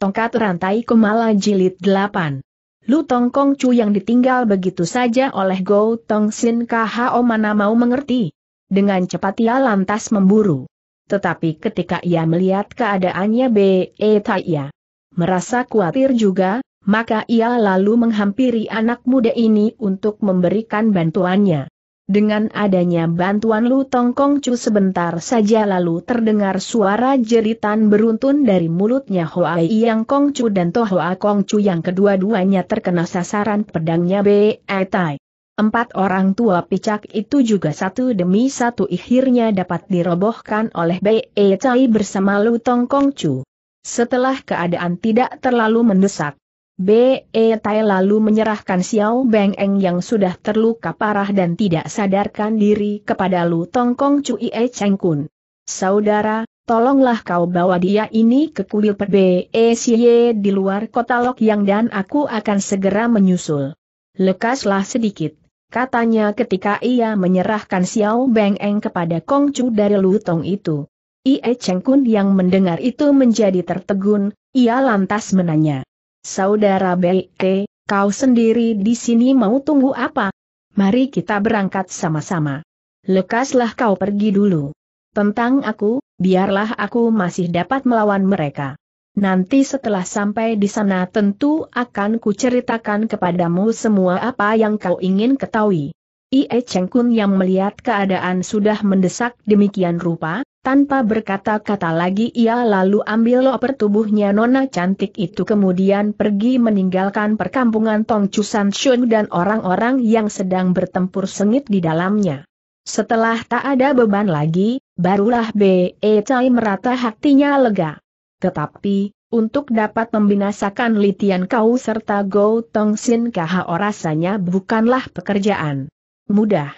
Tongkat Rantai Kumala Jilid 8 Lu Tong Kong Chu yang ditinggal begitu saja oleh Go Tong Sin KHO mana mau mengerti. Dengan cepat ia lantas memburu. Tetapi ketika ia melihat keadaannya B.E. E Taiya, merasa khawatir juga, maka ia lalu menghampiri anak muda ini untuk memberikan bantuannya. Dengan adanya bantuan Lu Tong Kong Chu sebentar saja lalu terdengar suara jeritan beruntun dari mulutnya Hoa Yang Kong Chu dan Tohoa Kong Chu yang kedua-duanya terkena sasaran pedangnya Be Tai. Empat orang tua picak itu juga satu demi satu akhirnya dapat dirobohkan oleh Be Tai bersama Lu Tong Kong Chu. Setelah keadaan tidak terlalu mendesak, B.E. Tai lalu menyerahkan Xiao Beng Eng yang sudah terluka parah dan tidak sadarkan diri kepada Lu Tongkong Cui E Cheng Kun. Saudara, tolonglah kau bawa dia ini ke kuil B.E. Xie di luar kota Lok Yang dan aku akan segera menyusul. Lekaslah sedikit, katanya ketika ia menyerahkan Xiao Beng Eng kepada Kong Chu dari Lu Tong itu. Ie Cheng Kun yang mendengar itu menjadi tertegun, ia lantas menanya. Saudara BK, kau sendiri di sini mau tunggu apa? Mari kita berangkat sama-sama. Lekaslah kau pergi dulu. Tentang aku, biarlah aku masih dapat melawan mereka. Nanti setelah sampai di sana tentu akan kuceritakan kepadamu semua apa yang kau ingin ketahui. Ie Cheng Kun yang melihat keadaan sudah mendesak demikian rupa, tanpa berkata-kata lagi ia lalu ambil loper tubuhnya nona cantik itu kemudian pergi meninggalkan perkampungan Tong Chusan Shun dan orang-orang yang sedang bertempur sengit di dalamnya. Setelah tak ada beban lagi, barulah B.E. Cai merata hatinya lega. Tetapi, untuk dapat membinasakan Litian Kau serta Go Tong Sin Kaha rasanya bukanlah pekerjaan mudah.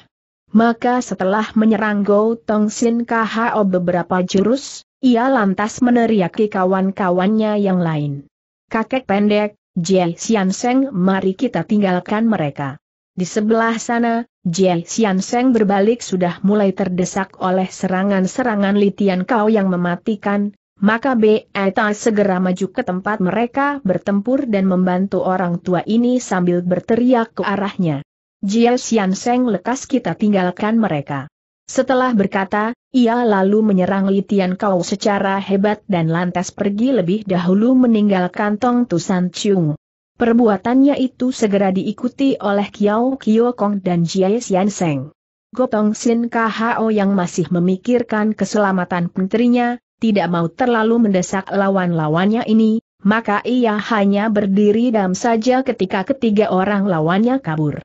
Maka setelah menyerang Go Tong Sin KHO beberapa jurus, ia lantas meneriaki kawan-kawannya yang lain. Kakek pendek, Jie Seng mari kita tinggalkan mereka. Di sebelah sana, Jie Seng berbalik sudah mulai terdesak oleh serangan-serangan Litian Kau yang mematikan, maka Eta segera maju ke tempat mereka bertempur dan membantu orang tua ini sambil berteriak ke arahnya. Jia Seng lekas kita tinggalkan mereka. Setelah berkata, ia lalu menyerang Li Tian Kau secara hebat dan lantas pergi lebih dahulu meninggalkan Tong Tusan Chung. Perbuatannya itu segera diikuti oleh Kiao Kio Kong dan Jia Seng. Gotong Sin KHO yang masih memikirkan keselamatan putrinya, tidak mau terlalu mendesak lawan-lawannya ini, maka ia hanya berdiri dam saja ketika ketiga orang lawannya kabur.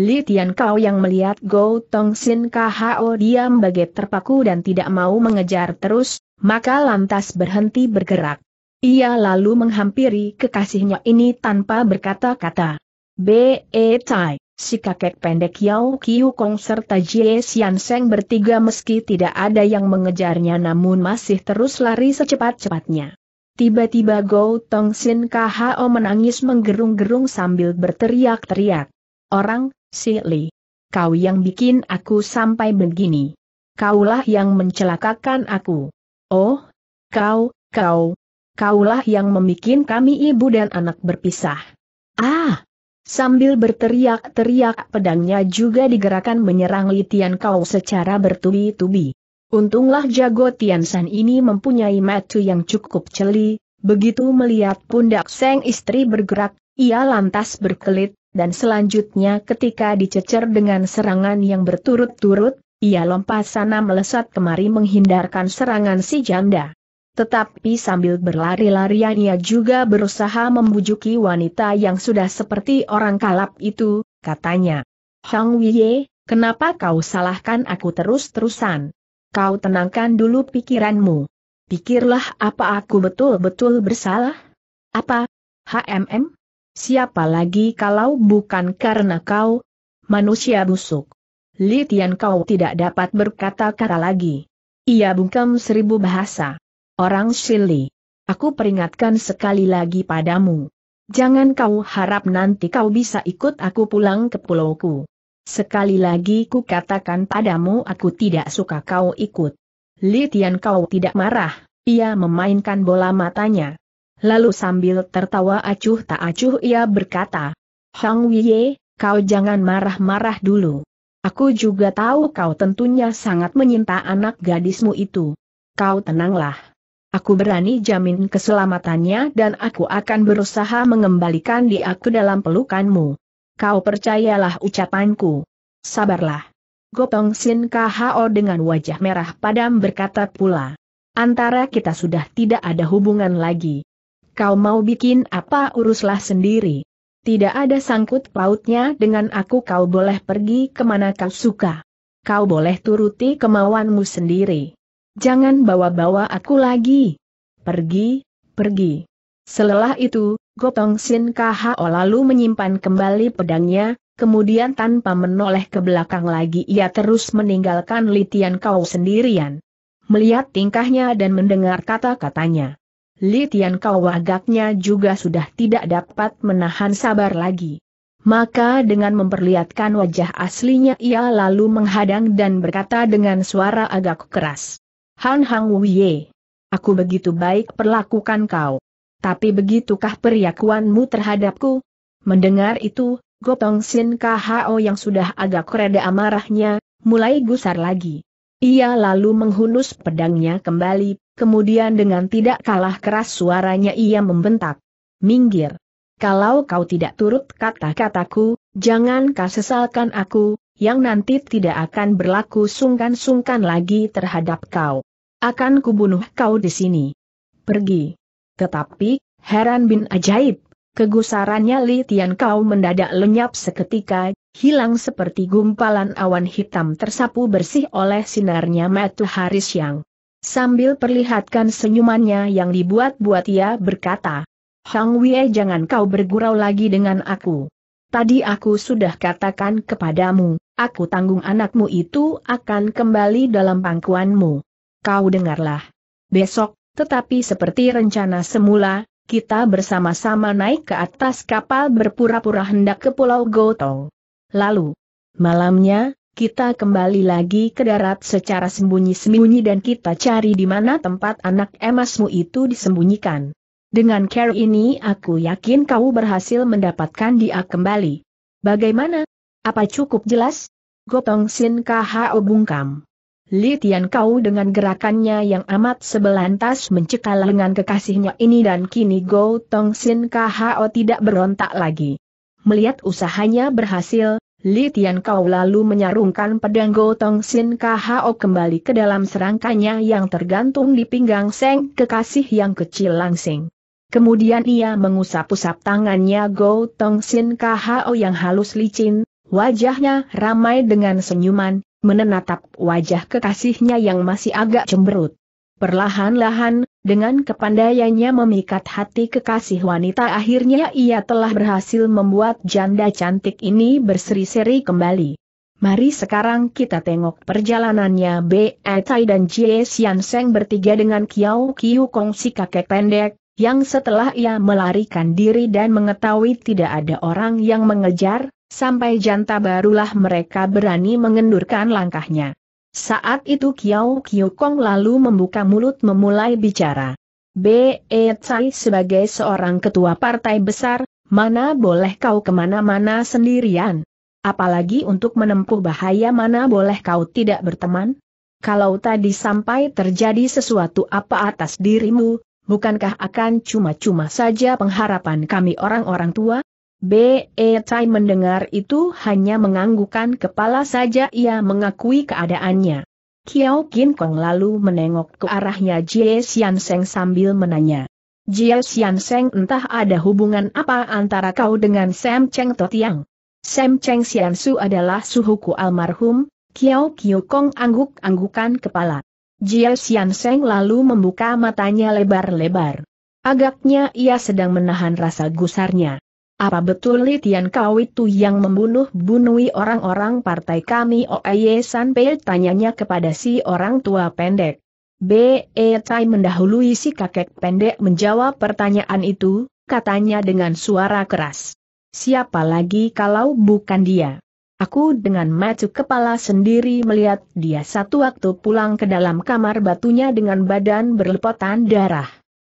Li Tian Kau yang melihat Go Tong Sin KHO diam bagai terpaku dan tidak mau mengejar terus, maka lantas berhenti bergerak. Ia lalu menghampiri kekasihnya ini tanpa berkata-kata. B.E. Tai, si kakek pendek Yao Kiu Kong serta Jie Xian Seng bertiga meski tidak ada yang mengejarnya namun masih terus lari secepat-cepatnya. Tiba-tiba Go Tong Sin KHO menangis menggerung-gerung sambil berteriak-teriak. Orang, Si Li. Kau yang bikin aku sampai begini. Kaulah yang mencelakakan aku. Oh, kau, kau, kaulah yang memikin kami ibu dan anak berpisah. Ah! Sambil berteriak-teriak pedangnya juga digerakkan menyerang Li Tian Kau secara bertubi-tubi. Untunglah jago Tian San ini mempunyai mata yang cukup celi, begitu melihat pundak Seng istri bergerak, ia lantas berkelit, dan selanjutnya ketika dicecer dengan serangan yang berturut-turut, ia lompat sana melesat kemari menghindarkan serangan si janda. Tetapi sambil berlari-larian ia juga berusaha membujuki wanita yang sudah seperti orang kalap itu, katanya. Hang Wiye, kenapa kau salahkan aku terus-terusan? Kau tenangkan dulu pikiranmu. Pikirlah apa aku betul-betul bersalah? Apa? HMM? Siapa lagi kalau bukan karena kau, manusia busuk. Li Tian kau tidak dapat berkata-kata lagi. Ia bungkam seribu bahasa. Orang Shili. Aku peringatkan sekali lagi padamu. Jangan kau harap nanti kau bisa ikut aku pulang ke pulauku. Sekali lagi ku katakan padamu aku tidak suka kau ikut. Li Tian kau tidak marah, ia memainkan bola matanya. Lalu sambil tertawa acuh tak acuh ia berkata, Hang Wiye, kau jangan marah-marah dulu. Aku juga tahu kau tentunya sangat menyinta anak gadismu itu. Kau tenanglah. Aku berani jamin keselamatannya dan aku akan berusaha mengembalikan dia ke dalam pelukanmu. Kau percayalah ucapanku. Sabarlah. Gotong Sin KHO dengan wajah merah padam berkata pula. Antara kita sudah tidak ada hubungan lagi kau mau bikin apa uruslah sendiri. Tidak ada sangkut pautnya dengan aku kau boleh pergi kemana kau suka. Kau boleh turuti kemauanmu sendiri. Jangan bawa-bawa aku lagi. Pergi, pergi. Setelah itu, Gotong Sin Kho lalu menyimpan kembali pedangnya, kemudian tanpa menoleh ke belakang lagi ia terus meninggalkan Litian Kau sendirian. Melihat tingkahnya dan mendengar kata-katanya. Li Tian Kau agaknya juga sudah tidak dapat menahan sabar lagi. Maka dengan memperlihatkan wajah aslinya ia lalu menghadang dan berkata dengan suara agak keras. Han Hang Wuye. Aku begitu baik perlakukan kau. Tapi begitukah periakuanmu terhadapku? Mendengar itu, Gotong Sin KHO yang sudah agak reda amarahnya, mulai gusar lagi. Ia lalu menghunus pedangnya kembali, Kemudian dengan tidak kalah keras suaranya ia membentak. Minggir. Kalau kau tidak turut kata-kataku, jangan kau sesalkan aku, yang nanti tidak akan berlaku sungkan-sungkan lagi terhadap kau. Akan kubunuh kau di sini. Pergi. Tetapi, heran bin ajaib, kegusarannya Li Tian Kau mendadak lenyap seketika, hilang seperti gumpalan awan hitam tersapu bersih oleh sinarnya matahari siang. Sambil perlihatkan senyumannya yang dibuat-buat ia berkata, Hang Wei jangan kau bergurau lagi dengan aku. Tadi aku sudah katakan kepadamu, aku tanggung anakmu itu akan kembali dalam pangkuanmu. Kau dengarlah. Besok, tetapi seperti rencana semula, kita bersama-sama naik ke atas kapal berpura-pura hendak ke Pulau Gotong. Lalu, malamnya, kita kembali lagi ke darat secara sembunyi-sembunyi dan kita cari di mana tempat anak emasmu itu disembunyikan. Dengan care ini aku yakin kau berhasil mendapatkan dia kembali. Bagaimana? Apa cukup jelas? Gotong Sin KHO bungkam. Li Tian Kau dengan gerakannya yang amat sebelantas mencekal lengan kekasihnya ini dan kini Gotong Tong Sin KHO tidak berontak lagi. Melihat usahanya berhasil, Li Tian Kau lalu menyarungkan pedang Gotong Sin Khao kembali ke dalam serangkanya yang tergantung di pinggang Seng kekasih yang kecil langsing. Kemudian ia mengusap-usap tangannya Gotong Sin Khao yang halus licin, wajahnya ramai dengan senyuman, menatap wajah kekasihnya yang masih agak cemberut. Perlahan-lahan, dengan kepandaiannya memikat hati kekasih wanita akhirnya ia telah berhasil membuat janda cantik ini berseri-seri kembali. Mari sekarang kita tengok perjalanannya B.E. E. Eh tai dan Jie Xian Seng bertiga dengan Kiao Kiu Kong si kakek pendek, yang setelah ia melarikan diri dan mengetahui tidak ada orang yang mengejar, sampai janta barulah mereka berani mengendurkan langkahnya. Saat itu Kiao Kong lalu membuka mulut memulai bicara. B.E. E. Tsai sebagai seorang ketua partai besar, mana boleh kau kemana-mana sendirian? Apalagi untuk menempuh bahaya mana boleh kau tidak berteman? Kalau tadi sampai terjadi sesuatu apa atas dirimu, bukankah akan cuma-cuma saja pengharapan kami orang-orang tua? B. E. Tai mendengar itu hanya menganggukan kepala saja ia mengakui keadaannya. Kiao Kin Kong lalu menengok ke arahnya Jie Xian Seng sambil menanya. Jie Xian Seng entah ada hubungan apa antara kau dengan Sam Cheng Totiang. Sam Cheng Xian Su adalah suhuku almarhum, Kiao Kiu Kong angguk-anggukan kepala. Jie Xian Seng lalu membuka matanya lebar-lebar. Agaknya ia sedang menahan rasa gusarnya. Apa betul Li Tian Kau itu yang membunuh bunuhi orang-orang partai kami Oye Pei tanyanya kepada si orang tua pendek. B.E. Tai mendahului si kakek pendek menjawab pertanyaan itu, katanya dengan suara keras. Siapa lagi kalau bukan dia? Aku dengan maju kepala sendiri melihat dia satu waktu pulang ke dalam kamar batunya dengan badan berlepotan darah.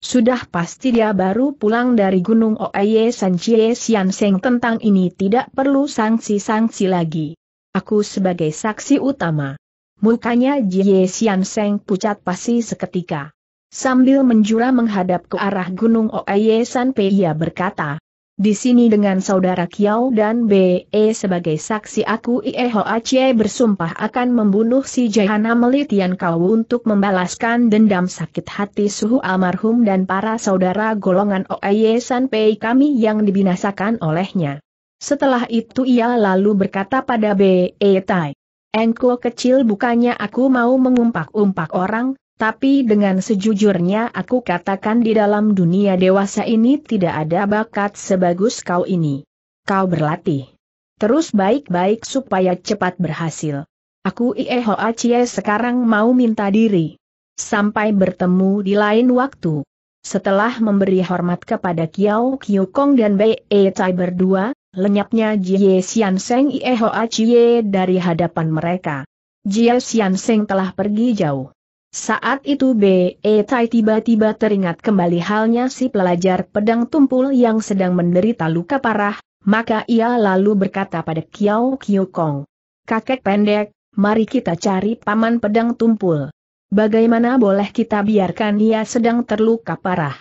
Sudah pasti dia baru pulang dari Gunung Oeye Sanchie Seng tentang ini tidak perlu sanksi-sanksi lagi. Aku sebagai saksi utama. Mukanya Jie Seng pucat pasti seketika. Sambil menjura menghadap ke arah Gunung Oeye Sanpe ia berkata, di sini dengan saudara Kiao dan BE sebagai saksi aku Ieho Aceh bersumpah akan membunuh si Jaihana Melitian kau untuk membalaskan dendam sakit hati suhu almarhum dan para saudara golongan Oeye Sanpei kami yang dibinasakan olehnya. Setelah itu ia lalu berkata pada BE Tai. Engko kecil bukannya aku mau mengumpak-umpak orang, tapi dengan sejujurnya aku katakan di dalam dunia dewasa ini tidak ada bakat sebagus kau ini. Kau berlatih. Terus baik-baik supaya cepat berhasil. Aku Ieho Acie sekarang mau minta diri. Sampai bertemu di lain waktu. Setelah memberi hormat kepada Kiao Kong dan Bei Tai berdua, lenyapnya Jie Xian Seng Ieho Acie dari hadapan mereka. Jie Xian Seng telah pergi jauh. Saat itu B.E. Tai tiba-tiba teringat kembali halnya si pelajar pedang tumpul yang sedang menderita luka parah, maka ia lalu berkata pada Kiao Kiu Kong. Kakek pendek, mari kita cari paman pedang tumpul. Bagaimana boleh kita biarkan ia sedang terluka parah?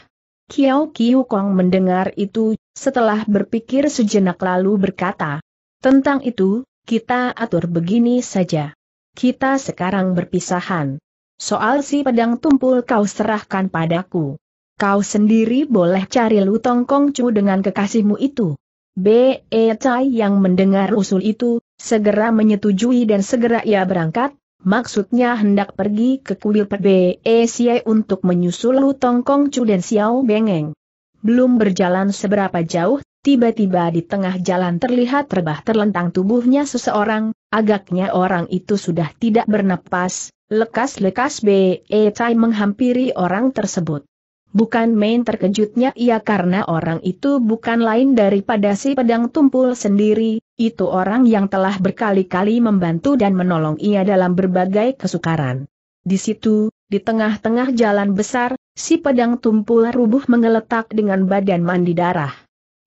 Kiao Kiu Kong mendengar itu, setelah berpikir sejenak lalu berkata, Tentang itu, kita atur begini saja. Kita sekarang berpisahan. Soal si pedang tumpul kau serahkan padaku. Kau sendiri boleh cari Lutong Kongcu dengan kekasihmu itu. B.E. Cai yang mendengar usul itu, segera menyetujui dan segera ia berangkat, maksudnya hendak pergi ke kuil B.E. Siai untuk menyusul Lutong Kongcu dan Xiao Bengeng. Belum berjalan seberapa jauh, tiba-tiba di tengah jalan terlihat rebah terlentang tubuhnya seseorang, agaknya orang itu sudah tidak bernapas, Lekas-lekas B.E. Tai menghampiri orang tersebut. Bukan main terkejutnya ia karena orang itu bukan lain daripada si pedang tumpul sendiri, itu orang yang telah berkali-kali membantu dan menolong ia dalam berbagai kesukaran. Di situ, di tengah-tengah jalan besar, si pedang tumpul rubuh mengeletak dengan badan mandi darah.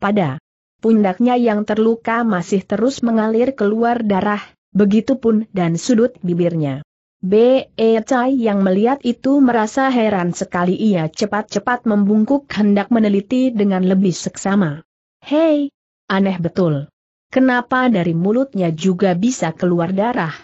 Pada pundaknya yang terluka masih terus mengalir keluar darah, begitupun dan sudut bibirnya. B. E. yang melihat itu merasa heran sekali ia cepat-cepat membungkuk hendak meneliti dengan lebih seksama. Hei, aneh betul. Kenapa dari mulutnya juga bisa keluar darah?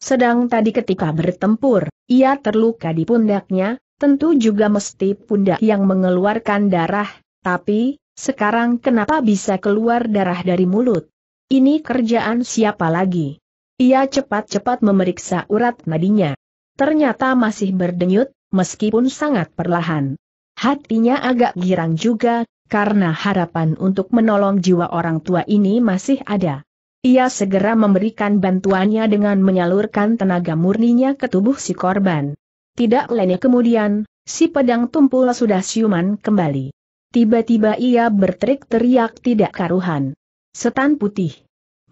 Sedang tadi ketika bertempur, ia terluka di pundaknya, tentu juga mesti pundak yang mengeluarkan darah, tapi, sekarang kenapa bisa keluar darah dari mulut? Ini kerjaan siapa lagi? Ia cepat-cepat memeriksa urat nadinya. Ternyata masih berdenyut, meskipun sangat perlahan. Hatinya agak girang juga, karena harapan untuk menolong jiwa orang tua ini masih ada. Ia segera memberikan bantuannya dengan menyalurkan tenaga murninya ke tubuh si korban. Tidak lainnya kemudian, si pedang tumpul sudah siuman kembali. Tiba-tiba ia berteriak-teriak tidak karuhan. Setan putih.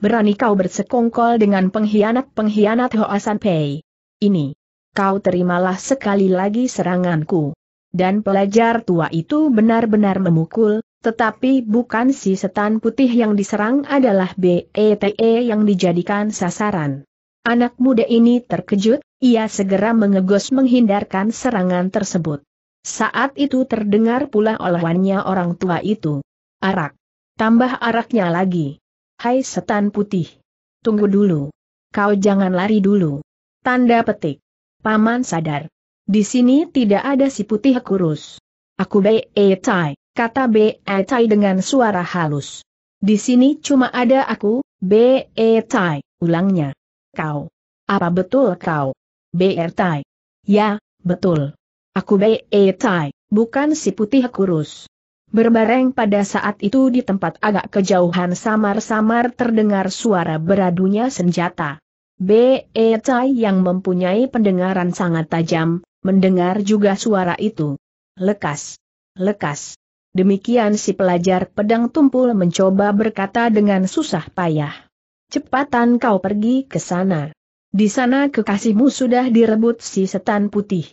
Berani kau bersekongkol dengan pengkhianat-pengkhianat Hoasan Pei. Ini. Kau terimalah sekali lagi seranganku. Dan pelajar tua itu benar-benar memukul, tetapi bukan si setan putih yang diserang adalah BETE yang dijadikan sasaran. Anak muda ini terkejut, ia segera mengegos menghindarkan serangan tersebut. Saat itu terdengar pula olahannya orang tua itu. Arak. Tambah araknya lagi. Hai setan putih. Tunggu dulu. Kau jangan lari dulu. Tanda petik. Paman sadar. Di sini tidak ada si putih kurus. Aku Be Tai, e kata Be Tai e dengan suara halus. Di sini cuma ada aku, Be Tai, e ulangnya. Kau. Apa betul kau? Be Tai. Ya, betul. Aku Be Tai, bukan si putih kurus. Berbareng pada saat itu di tempat agak kejauhan samar-samar terdengar suara beradunya senjata. B.E. Chai yang mempunyai pendengaran sangat tajam, mendengar juga suara itu. Lekas. Lekas. Demikian si pelajar pedang tumpul mencoba berkata dengan susah payah. Cepatan kau pergi ke sana. Di sana kekasihmu sudah direbut si setan putih.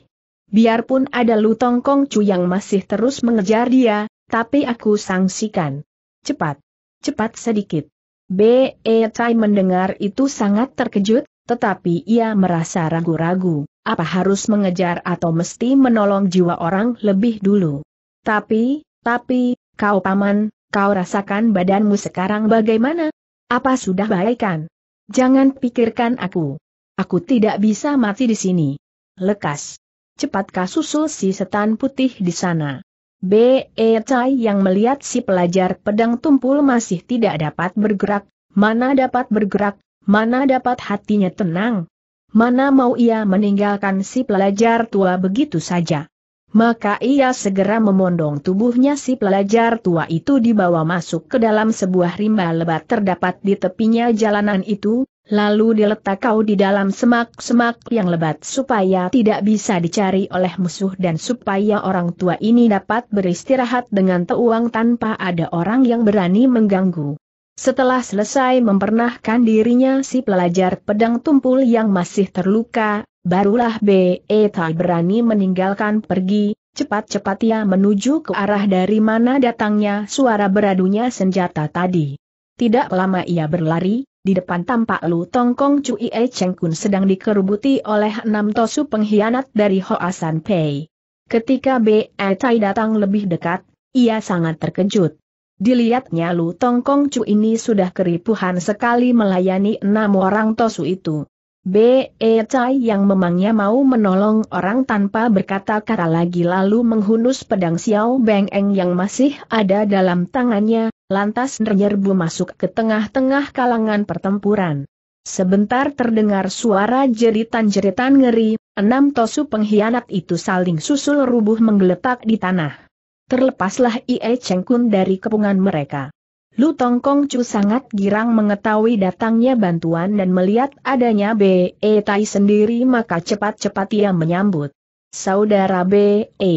Biarpun ada Lu Kong Chu yang masih terus mengejar dia, tapi aku sangsikan. Cepat. Cepat sedikit. B.E. Tai mendengar itu sangat terkejut, tetapi ia merasa ragu-ragu. Apa harus mengejar atau mesti menolong jiwa orang lebih dulu? Tapi, tapi, kau paman, kau rasakan badanmu sekarang bagaimana? Apa sudah baikan? Jangan pikirkan aku. Aku tidak bisa mati di sini. Lekas. Cepat kau susul si setan putih di sana. B. E. yang melihat si pelajar pedang tumpul masih tidak dapat bergerak, mana dapat bergerak, mana dapat hatinya tenang. Mana mau ia meninggalkan si pelajar tua begitu saja. Maka ia segera memondong tubuhnya si pelajar tua itu dibawa masuk ke dalam sebuah rimba lebat terdapat di tepinya jalanan itu, Lalu diletak kau di dalam semak-semak yang lebat supaya tidak bisa dicari oleh musuh dan supaya orang tua ini dapat beristirahat dengan teuang tanpa ada orang yang berani mengganggu. Setelah selesai mempernahkan dirinya si pelajar pedang tumpul yang masih terluka, barulah e tak berani meninggalkan pergi, cepat-cepat ia menuju ke arah dari mana datangnya suara beradunya senjata tadi. Tidak lama ia berlari, di depan tampak Lu Tongkong Cui E Cheng Kun sedang dikerubuti oleh enam tosu pengkhianat dari Hoasan Pei. Ketika Be E. Tai datang lebih dekat, ia sangat terkejut. Dilihatnya Lu Tongkong Cui ini sudah keripuhan sekali melayani enam orang tosu itu. Be E. Tai yang memangnya mau menolong orang tanpa berkata-kata lagi lalu menghunus pedang Xiao Beng Eng yang masih ada dalam tangannya, lantas menyerbu masuk ke tengah-tengah kalangan pertempuran. Sebentar terdengar suara jeritan-jeritan ngeri, enam tosu pengkhianat itu saling susul rubuh menggeletak di tanah. Terlepaslah Ie Chengkun dari kepungan mereka. Lu Tongkong Chu sangat girang mengetahui datangnya bantuan dan melihat adanya B.E. E tai sendiri maka cepat-cepat ia menyambut. Saudara B.E. E.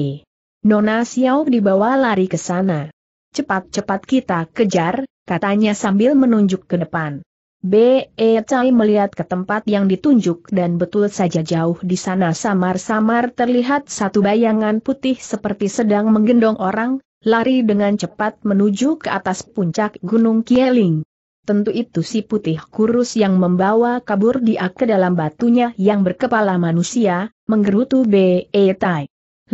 Nona Xiao dibawa lari ke sana. Cepat-cepat kita kejar, katanya sambil menunjuk ke depan. B.E. Cai melihat ke tempat yang ditunjuk dan betul saja jauh di sana samar-samar terlihat satu bayangan putih seperti sedang menggendong orang, lari dengan cepat menuju ke atas puncak Gunung Kieling. Tentu itu si putih kurus yang membawa kabur dia ke dalam batunya yang berkepala manusia, menggerutu B.E. Tai.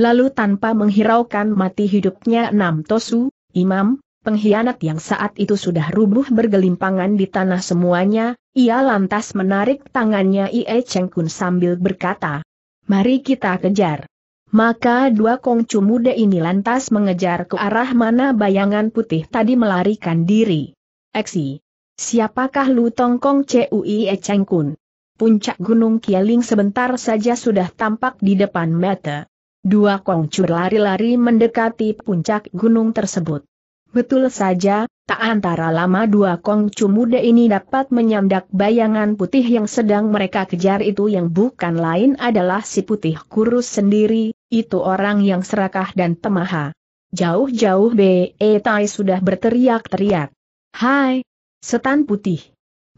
Lalu tanpa menghiraukan mati hidupnya enam Tosu, imam, pengkhianat yang saat itu sudah rubuh bergelimpangan di tanah semuanya, ia lantas menarik tangannya Ie Cheng Kun sambil berkata, Mari kita kejar. Maka dua kongcu muda ini lantas mengejar ke arah mana bayangan putih tadi melarikan diri. Eksi. Siapakah Lu Tongkong Cui E Cheng Kun? Puncak Gunung Kieling sebentar saja sudah tampak di depan mata. Dua kongcur lari-lari mendekati puncak gunung tersebut. Betul saja, tak antara lama dua kongcu muda ini dapat menyandak bayangan putih yang sedang mereka kejar itu yang bukan lain adalah si putih kurus sendiri, itu orang yang serakah dan temaha. Jauh-jauh B.E. E tai sudah berteriak-teriak. Hai! Setan putih!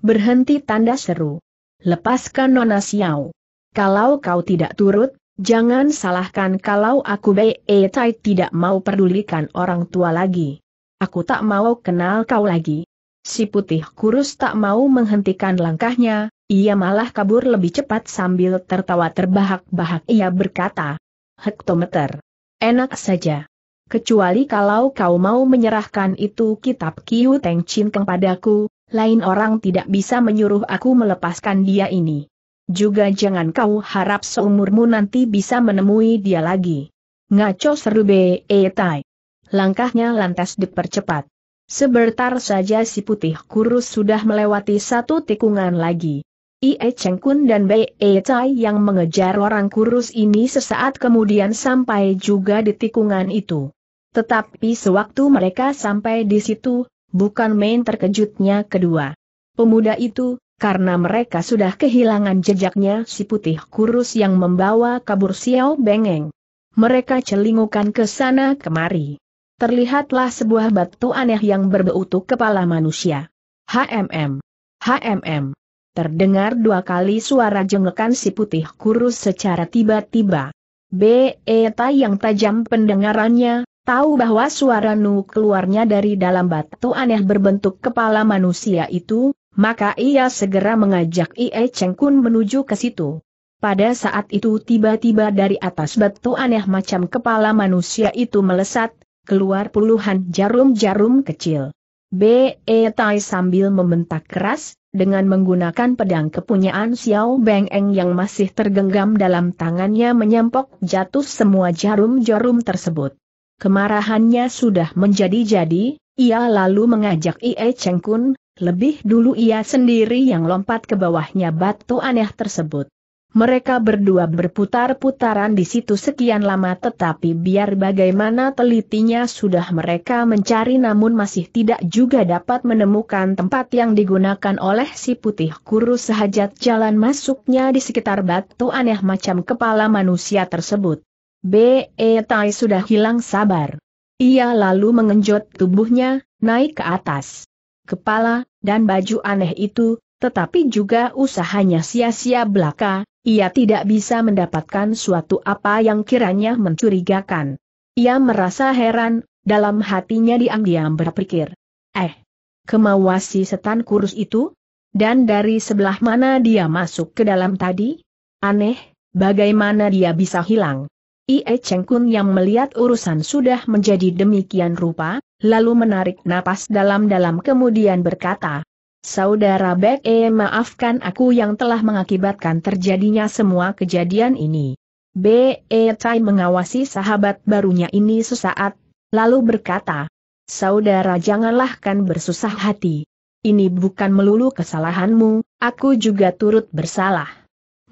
Berhenti tanda seru. Lepaskan Nona Xiao. Kalau kau tidak turut, Jangan salahkan kalau aku B.E. Eh, tai tidak mau pedulikan orang tua lagi. Aku tak mau kenal kau lagi. Si putih kurus tak mau menghentikan langkahnya, ia malah kabur lebih cepat sambil tertawa terbahak-bahak ia berkata. Hektometer. Enak saja. Kecuali kalau kau mau menyerahkan itu kitab Kiu Teng Chin kepadaku, lain orang tidak bisa menyuruh aku melepaskan dia ini. Juga jangan kau harap seumurmu nanti bisa menemui dia lagi. Ngaco seru be etai. Eh, Langkahnya lantas dipercepat. Sebentar saja si putih kurus sudah melewati satu tikungan lagi. Ie Cheng Kun dan Bei E eh, Tai yang mengejar orang kurus ini sesaat kemudian sampai juga di tikungan itu. Tetapi sewaktu mereka sampai di situ, bukan main terkejutnya kedua. Pemuda itu, karena mereka sudah kehilangan jejaknya si putih kurus yang membawa kabur Xiao Bengeng. Mereka celingukan ke sana kemari. Terlihatlah sebuah batu aneh yang berbeutuk kepala manusia. HMM. HMM. Terdengar dua kali suara jengekan si putih kurus secara tiba-tiba. Beta yang tajam pendengarannya, tahu bahwa suara nu keluarnya dari dalam batu aneh berbentuk kepala manusia itu, maka ia segera mengajak Ie Cheng Kun menuju ke situ. Pada saat itu tiba-tiba dari atas batu aneh macam kepala manusia itu melesat, keluar puluhan jarum-jarum kecil. B.E. Tai sambil membentak keras, dengan menggunakan pedang kepunyaan Xiao Beng Eng yang masih tergenggam dalam tangannya menyempok jatuh semua jarum-jarum tersebut. Kemarahannya sudah menjadi-jadi, ia lalu mengajak Ie Cheng Kun, lebih dulu ia sendiri yang lompat ke bawahnya batu aneh tersebut. Mereka berdua berputar-putaran di situ sekian lama tetapi biar bagaimana telitinya sudah mereka mencari namun masih tidak juga dapat menemukan tempat yang digunakan oleh si putih kurus sehajat jalan masuknya di sekitar batu aneh macam kepala manusia tersebut. B.E. Tai sudah hilang sabar. Ia lalu mengenjot tubuhnya, naik ke atas kepala, dan baju aneh itu, tetapi juga usahanya sia-sia belaka, ia tidak bisa mendapatkan suatu apa yang kiranya mencurigakan. Ia merasa heran, dalam hatinya diam-diam berpikir. Eh, kemawasi setan kurus itu? Dan dari sebelah mana dia masuk ke dalam tadi? Aneh, bagaimana dia bisa hilang? Ie Cheng Kun yang melihat urusan sudah menjadi demikian rupa, lalu menarik napas dalam-dalam kemudian berkata, Saudara Bek E eh, maafkan aku yang telah mengakibatkan terjadinya semua kejadian ini. B. E. Tai mengawasi sahabat barunya ini sesaat, lalu berkata, Saudara janganlah kan bersusah hati. Ini bukan melulu kesalahanmu, aku juga turut bersalah.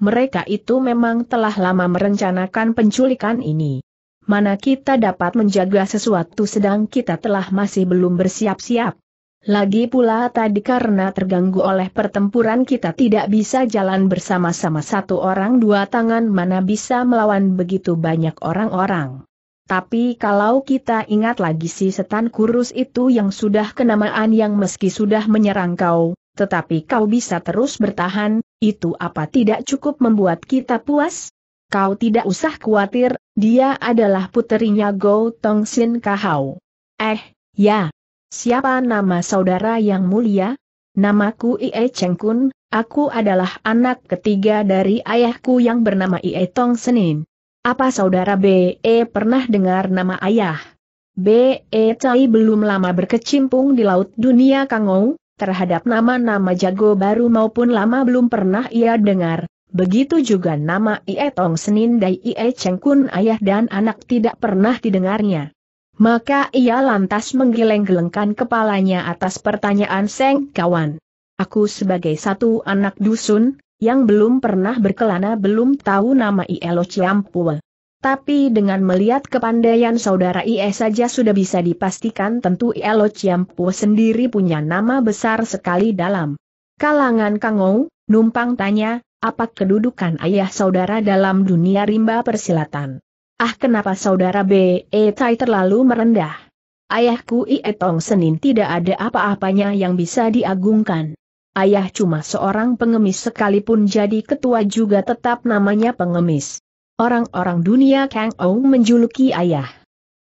Mereka itu memang telah lama merencanakan penculikan ini mana kita dapat menjaga sesuatu sedang kita telah masih belum bersiap-siap. Lagi pula tadi karena terganggu oleh pertempuran kita tidak bisa jalan bersama-sama satu orang dua tangan mana bisa melawan begitu banyak orang-orang. Tapi kalau kita ingat lagi si setan kurus itu yang sudah kenamaan yang meski sudah menyerang kau, tetapi kau bisa terus bertahan, itu apa tidak cukup membuat kita puas? Kau tidak usah khawatir, dia adalah puterinya Go Tong Sin Kahau. Eh, ya. Siapa nama saudara yang mulia? Namaku Ie Cheng Kun, aku adalah anak ketiga dari ayahku yang bernama Ie Tong Senin. Apa saudara BE pernah dengar nama ayah? BE Cai belum lama berkecimpung di laut dunia Kangou, terhadap nama-nama jago baru maupun lama belum pernah ia dengar, Begitu juga nama Ie Tong Senin Dai Ie Cheng Kun ayah dan anak tidak pernah didengarnya. Maka ia lantas menggeleng-gelengkan kepalanya atas pertanyaan Seng Kawan. Aku sebagai satu anak dusun, yang belum pernah berkelana belum tahu nama Ielo Ciampua. Tapi dengan melihat kepandaian saudara IE saja sudah bisa dipastikan tentu Ielo Ciampu sendiri punya nama besar sekali dalam kalangan Kangou, numpang tanya, apa kedudukan ayah saudara dalam dunia rimba persilatan? Ah kenapa saudara B. E. Tai terlalu merendah? Ayahku e, Tong Senin tidak ada apa-apanya yang bisa diagungkan. Ayah cuma seorang pengemis sekalipun jadi ketua juga tetap namanya pengemis. Orang-orang dunia Kang Ong menjuluki ayah.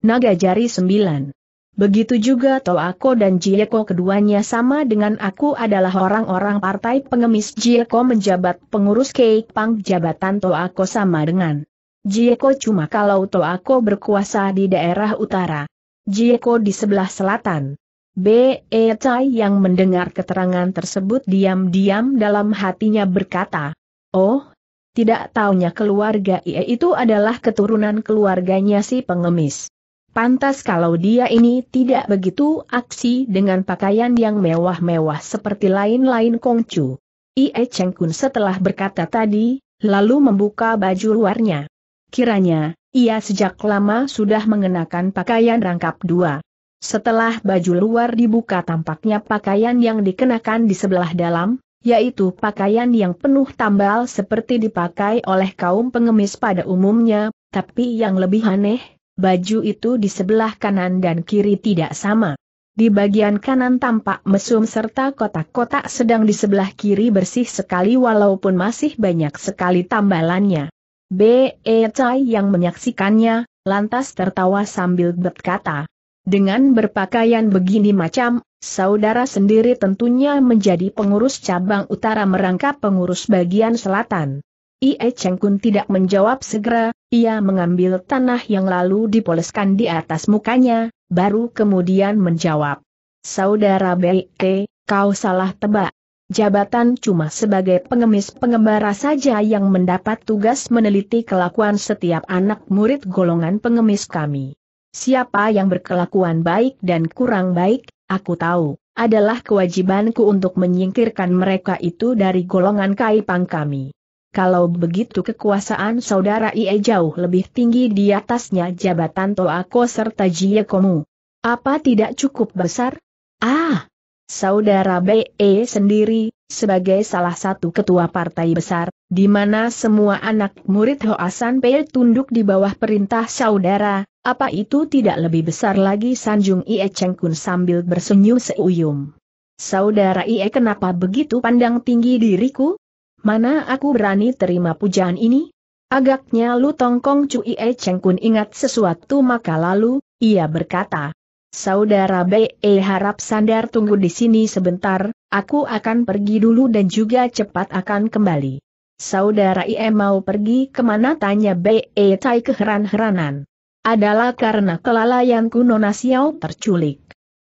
Naga jari sembilan. Begitu juga Toako dan Jieko keduanya sama dengan aku adalah orang-orang partai pengemis Jieko menjabat pengurus keik pang jabatan Toako sama dengan Jieko cuma kalau Toako berkuasa di daerah utara. Jieko di sebelah selatan. B.E. Chai yang mendengar keterangan tersebut diam-diam dalam hatinya berkata, Oh, tidak taunya keluarga Ie itu adalah keturunan keluarganya si pengemis. Pantas kalau dia ini tidak begitu aksi dengan pakaian yang mewah-mewah seperti lain-lain Kongcu. Ie Cheng Kun setelah berkata tadi, lalu membuka baju luarnya. Kiranya, ia sejak lama sudah mengenakan pakaian rangkap dua. Setelah baju luar dibuka tampaknya pakaian yang dikenakan di sebelah dalam, yaitu pakaian yang penuh tambal seperti dipakai oleh kaum pengemis pada umumnya, tapi yang lebih aneh, baju itu di sebelah kanan dan kiri tidak sama. Di bagian kanan tampak mesum serta kotak-kotak sedang di sebelah kiri bersih sekali walaupun masih banyak sekali tambalannya. B.E. Chai yang menyaksikannya, lantas tertawa sambil berkata, Dengan berpakaian begini macam, saudara sendiri tentunya menjadi pengurus cabang utara merangkap pengurus bagian selatan. Ie Cheng Kun tidak menjawab segera, ia mengambil tanah yang lalu dipoleskan di atas mukanya, baru kemudian menjawab. Saudara BT, kau salah tebak. Jabatan cuma sebagai pengemis pengembara saja yang mendapat tugas meneliti kelakuan setiap anak murid golongan pengemis kami. Siapa yang berkelakuan baik dan kurang baik, aku tahu, adalah kewajibanku untuk menyingkirkan mereka itu dari golongan kaipang kami. Kalau begitu kekuasaan saudara Ie jauh lebih tinggi di atasnya jabatan Toako serta Jiekomu. Apa tidak cukup besar? Ah! Saudara BE sendiri, sebagai salah satu ketua partai besar, di mana semua anak murid Hoasan Pe tunduk di bawah perintah saudara, apa itu tidak lebih besar lagi Sanjung Ie Chengkun sambil bersenyum seuyum. Saudara Ie kenapa begitu pandang tinggi diriku? Mana aku berani terima pujaan ini? Agaknya Lu Tongkong Cui E Cheng Kun ingat sesuatu maka lalu, ia berkata. Saudara BE e harap sandar tunggu di sini sebentar, aku akan pergi dulu dan juga cepat akan kembali. Saudara IE mau pergi kemana tanya BE e Tai keheran-heranan. Adalah karena kelalaianku Nona Xiao terculik.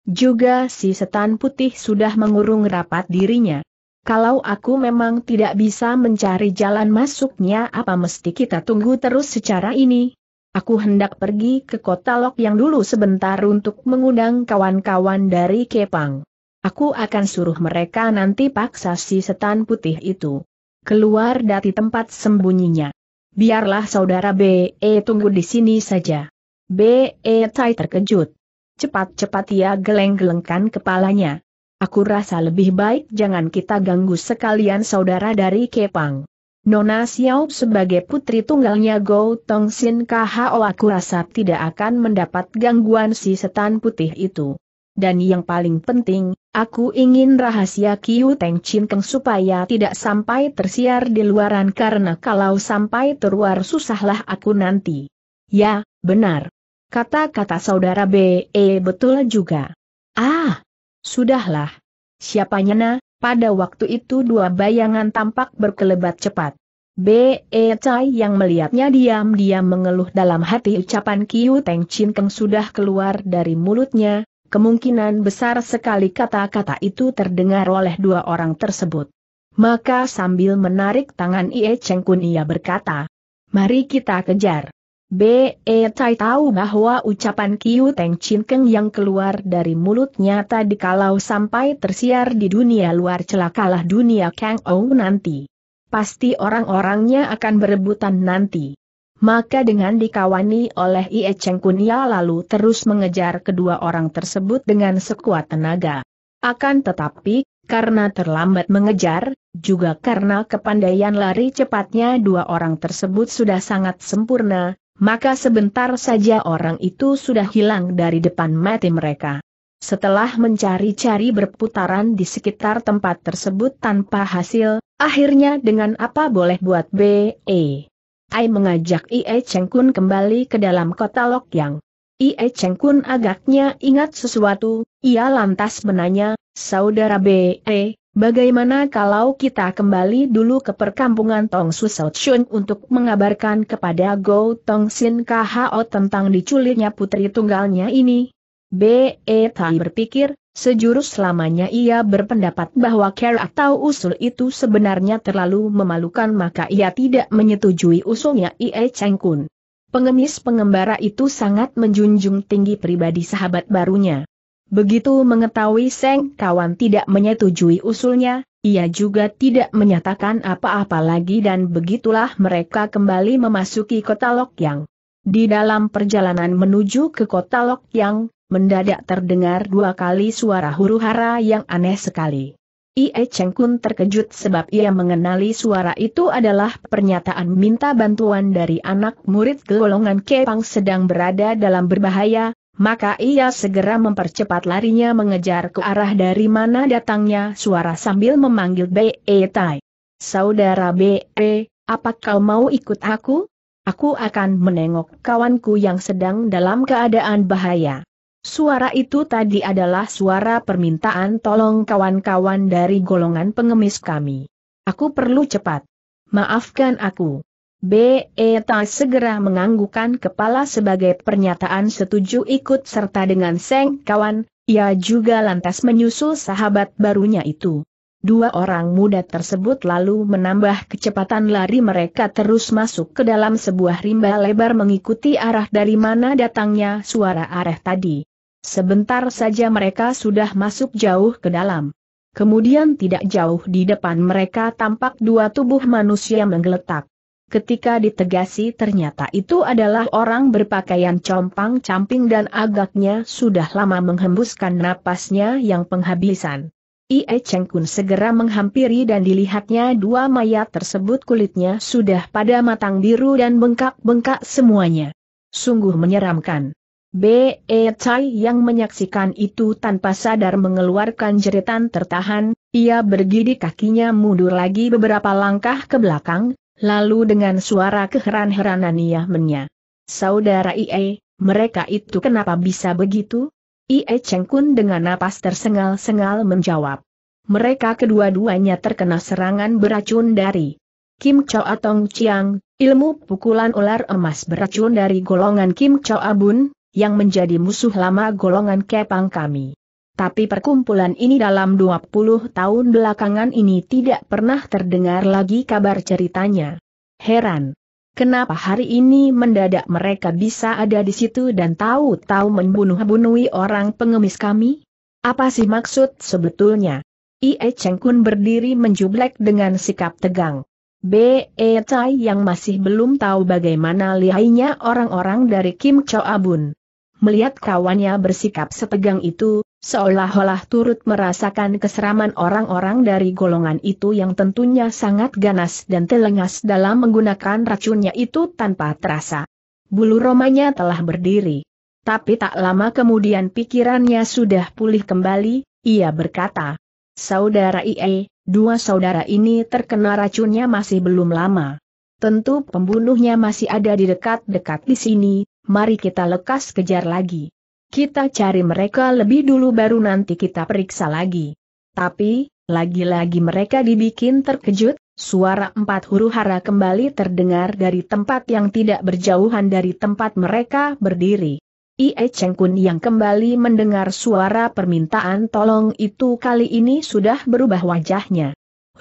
Juga si setan putih sudah mengurung rapat dirinya. Kalau aku memang tidak bisa mencari jalan masuknya apa mesti kita tunggu terus secara ini? Aku hendak pergi ke kota Lok yang dulu sebentar untuk mengundang kawan-kawan dari Kepang. Aku akan suruh mereka nanti paksa si setan putih itu keluar dari tempat sembunyinya. Biarlah saudara BE tunggu di sini saja. BE Tai terkejut. Cepat-cepat ia geleng-gelengkan kepalanya. Aku rasa lebih baik jangan kita ganggu sekalian saudara dari Kepang. Nona Xiao sebagai putri tunggalnya Go Tong Sin Kho aku rasa tidak akan mendapat gangguan si setan putih itu. Dan yang paling penting, aku ingin rahasia Kiu Teng Chin Keng supaya tidak sampai tersiar di luaran karena kalau sampai terluar susahlah aku nanti. Ya, benar. Kata-kata saudara B.E. betul juga. Ah, Sudahlah. Siapanya na? pada waktu itu dua bayangan tampak berkelebat cepat. B.E. Chai yang melihatnya diam-diam mengeluh dalam hati ucapan Kiu Teng Chin Keng sudah keluar dari mulutnya, kemungkinan besar sekali kata-kata itu terdengar oleh dua orang tersebut. Maka sambil menarik tangan Ie Cheng Kun ia berkata, Mari kita kejar. Be Tai tahu bahwa ucapan Kiu Teng Chin Keng yang keluar dari mulutnya tadi kalau sampai tersiar di dunia luar celakalah dunia Kang Ou nanti. Pasti orang-orangnya akan berebutan nanti. Maka dengan dikawani oleh Ie Cheng Kunia lalu terus mengejar kedua orang tersebut dengan sekuat tenaga. Akan tetapi, karena terlambat mengejar, juga karena kepandaian lari cepatnya dua orang tersebut sudah sangat sempurna, maka sebentar saja orang itu sudah hilang dari depan mati mereka. Setelah mencari-cari berputaran di sekitar tempat tersebut tanpa hasil, akhirnya dengan apa boleh buat B.E. Ai mengajak I.E. Cheng Kun kembali ke dalam kota Yang. I.E. Cheng Kun agaknya ingat sesuatu, ia lantas menanya, Saudara B.E., Bagaimana kalau kita kembali dulu ke perkampungan Tong Su Sao Chun untuk mengabarkan kepada Go Tong Sin KHO tentang diculiknya putri tunggalnya ini? B.E. Tai berpikir, sejurus selamanya ia berpendapat bahwa care atau usul itu sebenarnya terlalu memalukan maka ia tidak menyetujui usulnya I.E. Cheng Kun. Pengemis pengembara itu sangat menjunjung tinggi pribadi sahabat barunya. Begitu mengetahui Seng kawan tidak menyetujui usulnya, ia juga tidak menyatakan apa-apa lagi dan begitulah mereka kembali memasuki kota Lokyang. Di dalam perjalanan menuju ke kota Lokyang, mendadak terdengar dua kali suara huru-hara yang aneh sekali. Ie Cheng Kun terkejut sebab ia mengenali suara itu adalah pernyataan minta bantuan dari anak murid golongan Kepang sedang berada dalam berbahaya, maka ia segera mempercepat larinya mengejar ke arah dari mana datangnya suara sambil memanggil B.E. Tai. Saudara B.E., apa kau mau ikut aku? Aku akan menengok kawanku yang sedang dalam keadaan bahaya. Suara itu tadi adalah suara permintaan tolong kawan-kawan dari golongan pengemis kami. Aku perlu cepat. Maafkan aku. Beta segera menganggukan kepala sebagai pernyataan setuju ikut serta dengan Seng kawan, ia juga lantas menyusul sahabat barunya itu. Dua orang muda tersebut lalu menambah kecepatan lari mereka terus masuk ke dalam sebuah rimba lebar mengikuti arah dari mana datangnya suara arah tadi. Sebentar saja mereka sudah masuk jauh ke dalam. Kemudian tidak jauh di depan mereka tampak dua tubuh manusia menggeletak ketika ditegasi ternyata itu adalah orang berpakaian compang-camping dan agaknya sudah lama menghembuskan napasnya yang penghabisan. Ie Cheng Kun segera menghampiri dan dilihatnya dua mayat tersebut kulitnya sudah pada matang biru dan bengkak-bengkak semuanya. Sungguh menyeramkan. B.E. Chai yang menyaksikan itu tanpa sadar mengeluarkan jeritan tertahan, ia bergidi kakinya mundur lagi beberapa langkah ke belakang, Lalu dengan suara keheran-heranan ia menya. Saudara IE, mereka itu kenapa bisa begitu? IE Cengkun dengan napas tersengal-sengal menjawab. Mereka kedua-duanya terkena serangan beracun dari Kim Chao Tong Chiang, ilmu pukulan ular emas beracun dari golongan Kim Chao Abun, yang menjadi musuh lama golongan kepang kami. Tapi perkumpulan ini dalam 20 tahun belakangan ini tidak pernah terdengar lagi kabar ceritanya. Heran. Kenapa hari ini mendadak mereka bisa ada di situ dan tahu-tahu membunuh-bunuhi orang pengemis kami? Apa sih maksud sebetulnya? Ie Cheng Kun berdiri menjublek dengan sikap tegang. Be Chai yang masih belum tahu bagaimana lihainya orang-orang dari Kim Cho Abun. Melihat kawannya bersikap setegang itu, seolah-olah turut merasakan keseraman orang-orang dari golongan itu yang tentunya sangat ganas dan telengas dalam menggunakan racunnya itu tanpa terasa. Bulu romanya telah berdiri. Tapi tak lama kemudian pikirannya sudah pulih kembali, ia berkata, Saudara IE, dua saudara ini terkena racunnya masih belum lama. Tentu pembunuhnya masih ada di dekat-dekat di sini, mari kita lekas kejar lagi. Kita cari mereka lebih dulu baru nanti kita periksa lagi. Tapi, lagi-lagi mereka dibikin terkejut, suara empat huru hara kembali terdengar dari tempat yang tidak berjauhan dari tempat mereka berdiri. Ie Cheng Kun yang kembali mendengar suara permintaan tolong itu kali ini sudah berubah wajahnya.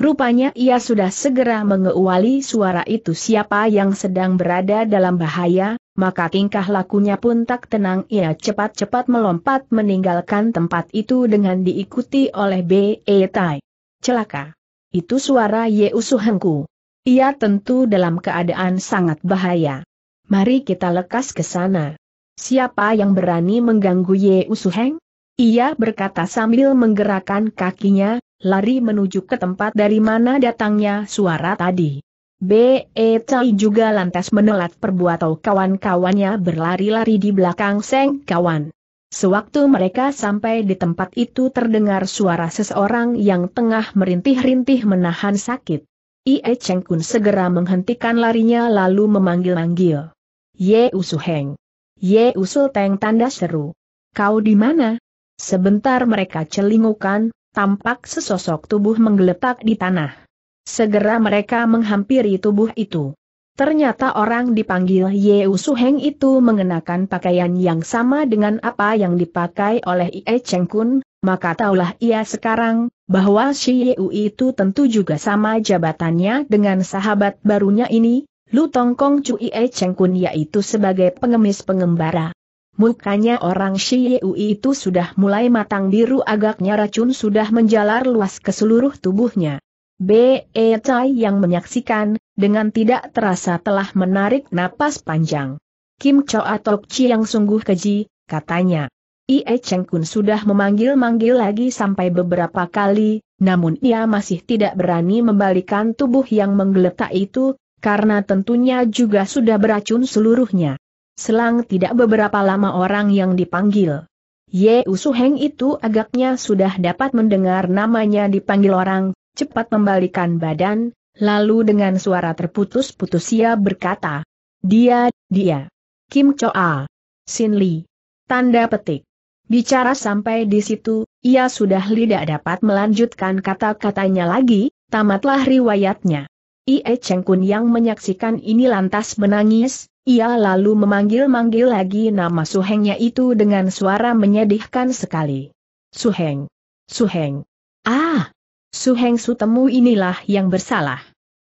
Rupanya ia sudah segera mengeuali suara itu siapa yang sedang berada dalam bahaya, maka tingkah lakunya pun tak tenang ia cepat-cepat melompat meninggalkan tempat itu dengan diikuti oleh B.E. Tai. Celaka. Itu suara Ye Usuhengku. Ia tentu dalam keadaan sangat bahaya. Mari kita lekas ke sana. Siapa yang berani mengganggu Ye Usuheng? Ia berkata sambil menggerakkan kakinya, lari menuju ke tempat dari mana datangnya suara tadi. B.E. Tai juga lantas menelat perbuatan kawan-kawannya berlari-lari di belakang Seng kawan. Sewaktu mereka sampai di tempat itu terdengar suara seseorang yang tengah merintih-rintih menahan sakit. Ie Cheng Kun segera menghentikan larinya lalu memanggil-manggil. Ye Usu Heng. Ye Usul Teng tanda seru. Kau di mana? Sebentar mereka celingukan, tampak sesosok tubuh menggeletak di tanah. Segera mereka menghampiri tubuh itu. Ternyata orang dipanggil Ye Usuheng itu mengenakan pakaian yang sama dengan apa yang dipakai oleh Ie Cheng Kun, maka taulah ia sekarang, bahwa Shi Yeu itu tentu juga sama jabatannya dengan sahabat barunya ini, Lu Tong Kong Chu Ie Cheng Kun yaitu sebagai pengemis pengembara. Mukanya orang Shi Yeu itu sudah mulai matang biru agaknya racun sudah menjalar luas ke seluruh tubuhnya. Be Tai yang menyaksikan, dengan tidak terasa telah menarik napas panjang. Kim Choa Tok Chi yang sungguh keji, katanya. Ie Cheng Kun sudah memanggil-manggil lagi sampai beberapa kali, namun ia masih tidak berani membalikan tubuh yang menggeletak itu, karena tentunya juga sudah beracun seluruhnya. Selang tidak beberapa lama orang yang dipanggil. Ye Usuheng itu agaknya sudah dapat mendengar namanya dipanggil orang, cepat membalikan badan, lalu dengan suara terputus-putus ia berkata, Dia, dia. Kim Choa. Sin Li. Tanda petik. Bicara sampai di situ, ia sudah tidak dapat melanjutkan kata-katanya lagi, tamatlah riwayatnya. Ie Cheng Kun yang menyaksikan ini lantas menangis, ia lalu memanggil-manggil lagi nama Su Hengnya itu dengan suara menyedihkan sekali. Su Suheng! Suheng! Ah! Su Heng Su Temu inilah yang bersalah.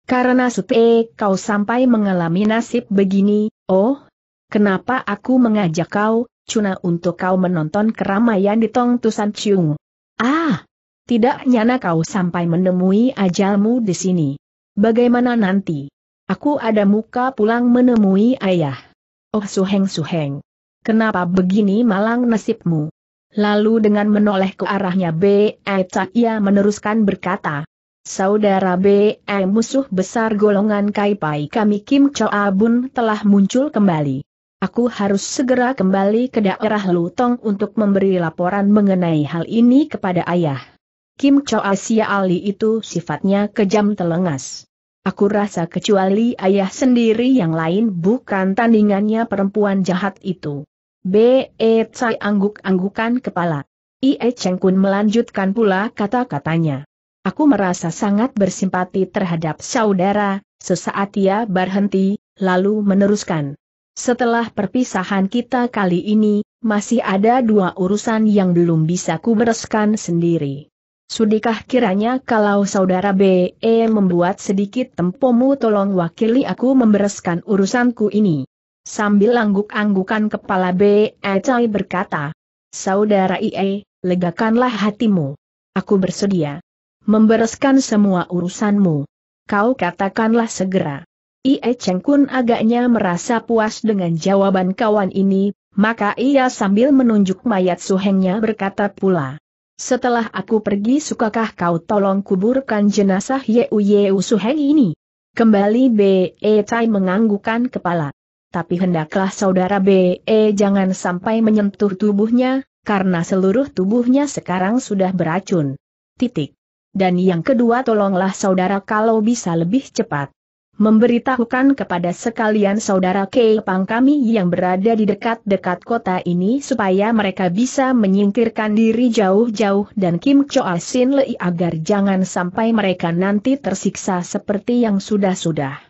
Karena Sute kau sampai mengalami nasib begini, oh, kenapa aku mengajak kau, Cuna untuk kau menonton keramaian di Tong Tusan Chung? Ah, tidak nyana kau sampai menemui ajalmu di sini. Bagaimana nanti? Aku ada muka pulang menemui ayah. Oh Suheng Suheng, kenapa begini malang nasibmu? Lalu dengan menoleh ke arahnya B.E. ia meneruskan berkata, Saudara B.E. musuh besar golongan Kaipai kami Kim Choa Bun telah muncul kembali. Aku harus segera kembali ke daerah Lutong untuk memberi laporan mengenai hal ini kepada ayah. Kim Choa Sia Ali itu sifatnya kejam telengas. Aku rasa kecuali ayah sendiri yang lain bukan tandingannya perempuan jahat itu. B. E. Tsai angguk-anggukan kepala. Ie E. Cheng Kun melanjutkan pula kata-katanya. Aku merasa sangat bersimpati terhadap saudara, sesaat ia berhenti, lalu meneruskan. Setelah perpisahan kita kali ini, masih ada dua urusan yang belum bisa kubereskan sendiri. Sudikah kiranya kalau saudara BE membuat sedikit tempomu tolong wakili aku membereskan urusanku ini? Sambil angguk-anggukan kepala B. E. berkata, Saudara IE, legakanlah hatimu. Aku bersedia. Membereskan semua urusanmu. Kau katakanlah segera. IE Cheng Kun agaknya merasa puas dengan jawaban kawan ini, maka ia sambil menunjuk mayat suhengnya berkata pula. Setelah aku pergi sukakah kau tolong kuburkan jenazah Yeu Yeu Suheng ini? Kembali B.E. Tai menganggukan kepala tapi hendaklah saudara BE jangan sampai menyentuh tubuhnya, karena seluruh tubuhnya sekarang sudah beracun. Titik. Dan yang kedua tolonglah saudara kalau bisa lebih cepat. Memberitahukan kepada sekalian saudara Kepang kami yang berada di dekat-dekat kota ini supaya mereka bisa menyingkirkan diri jauh-jauh dan Kim Choa Sin Lei agar jangan sampai mereka nanti tersiksa seperti yang sudah-sudah.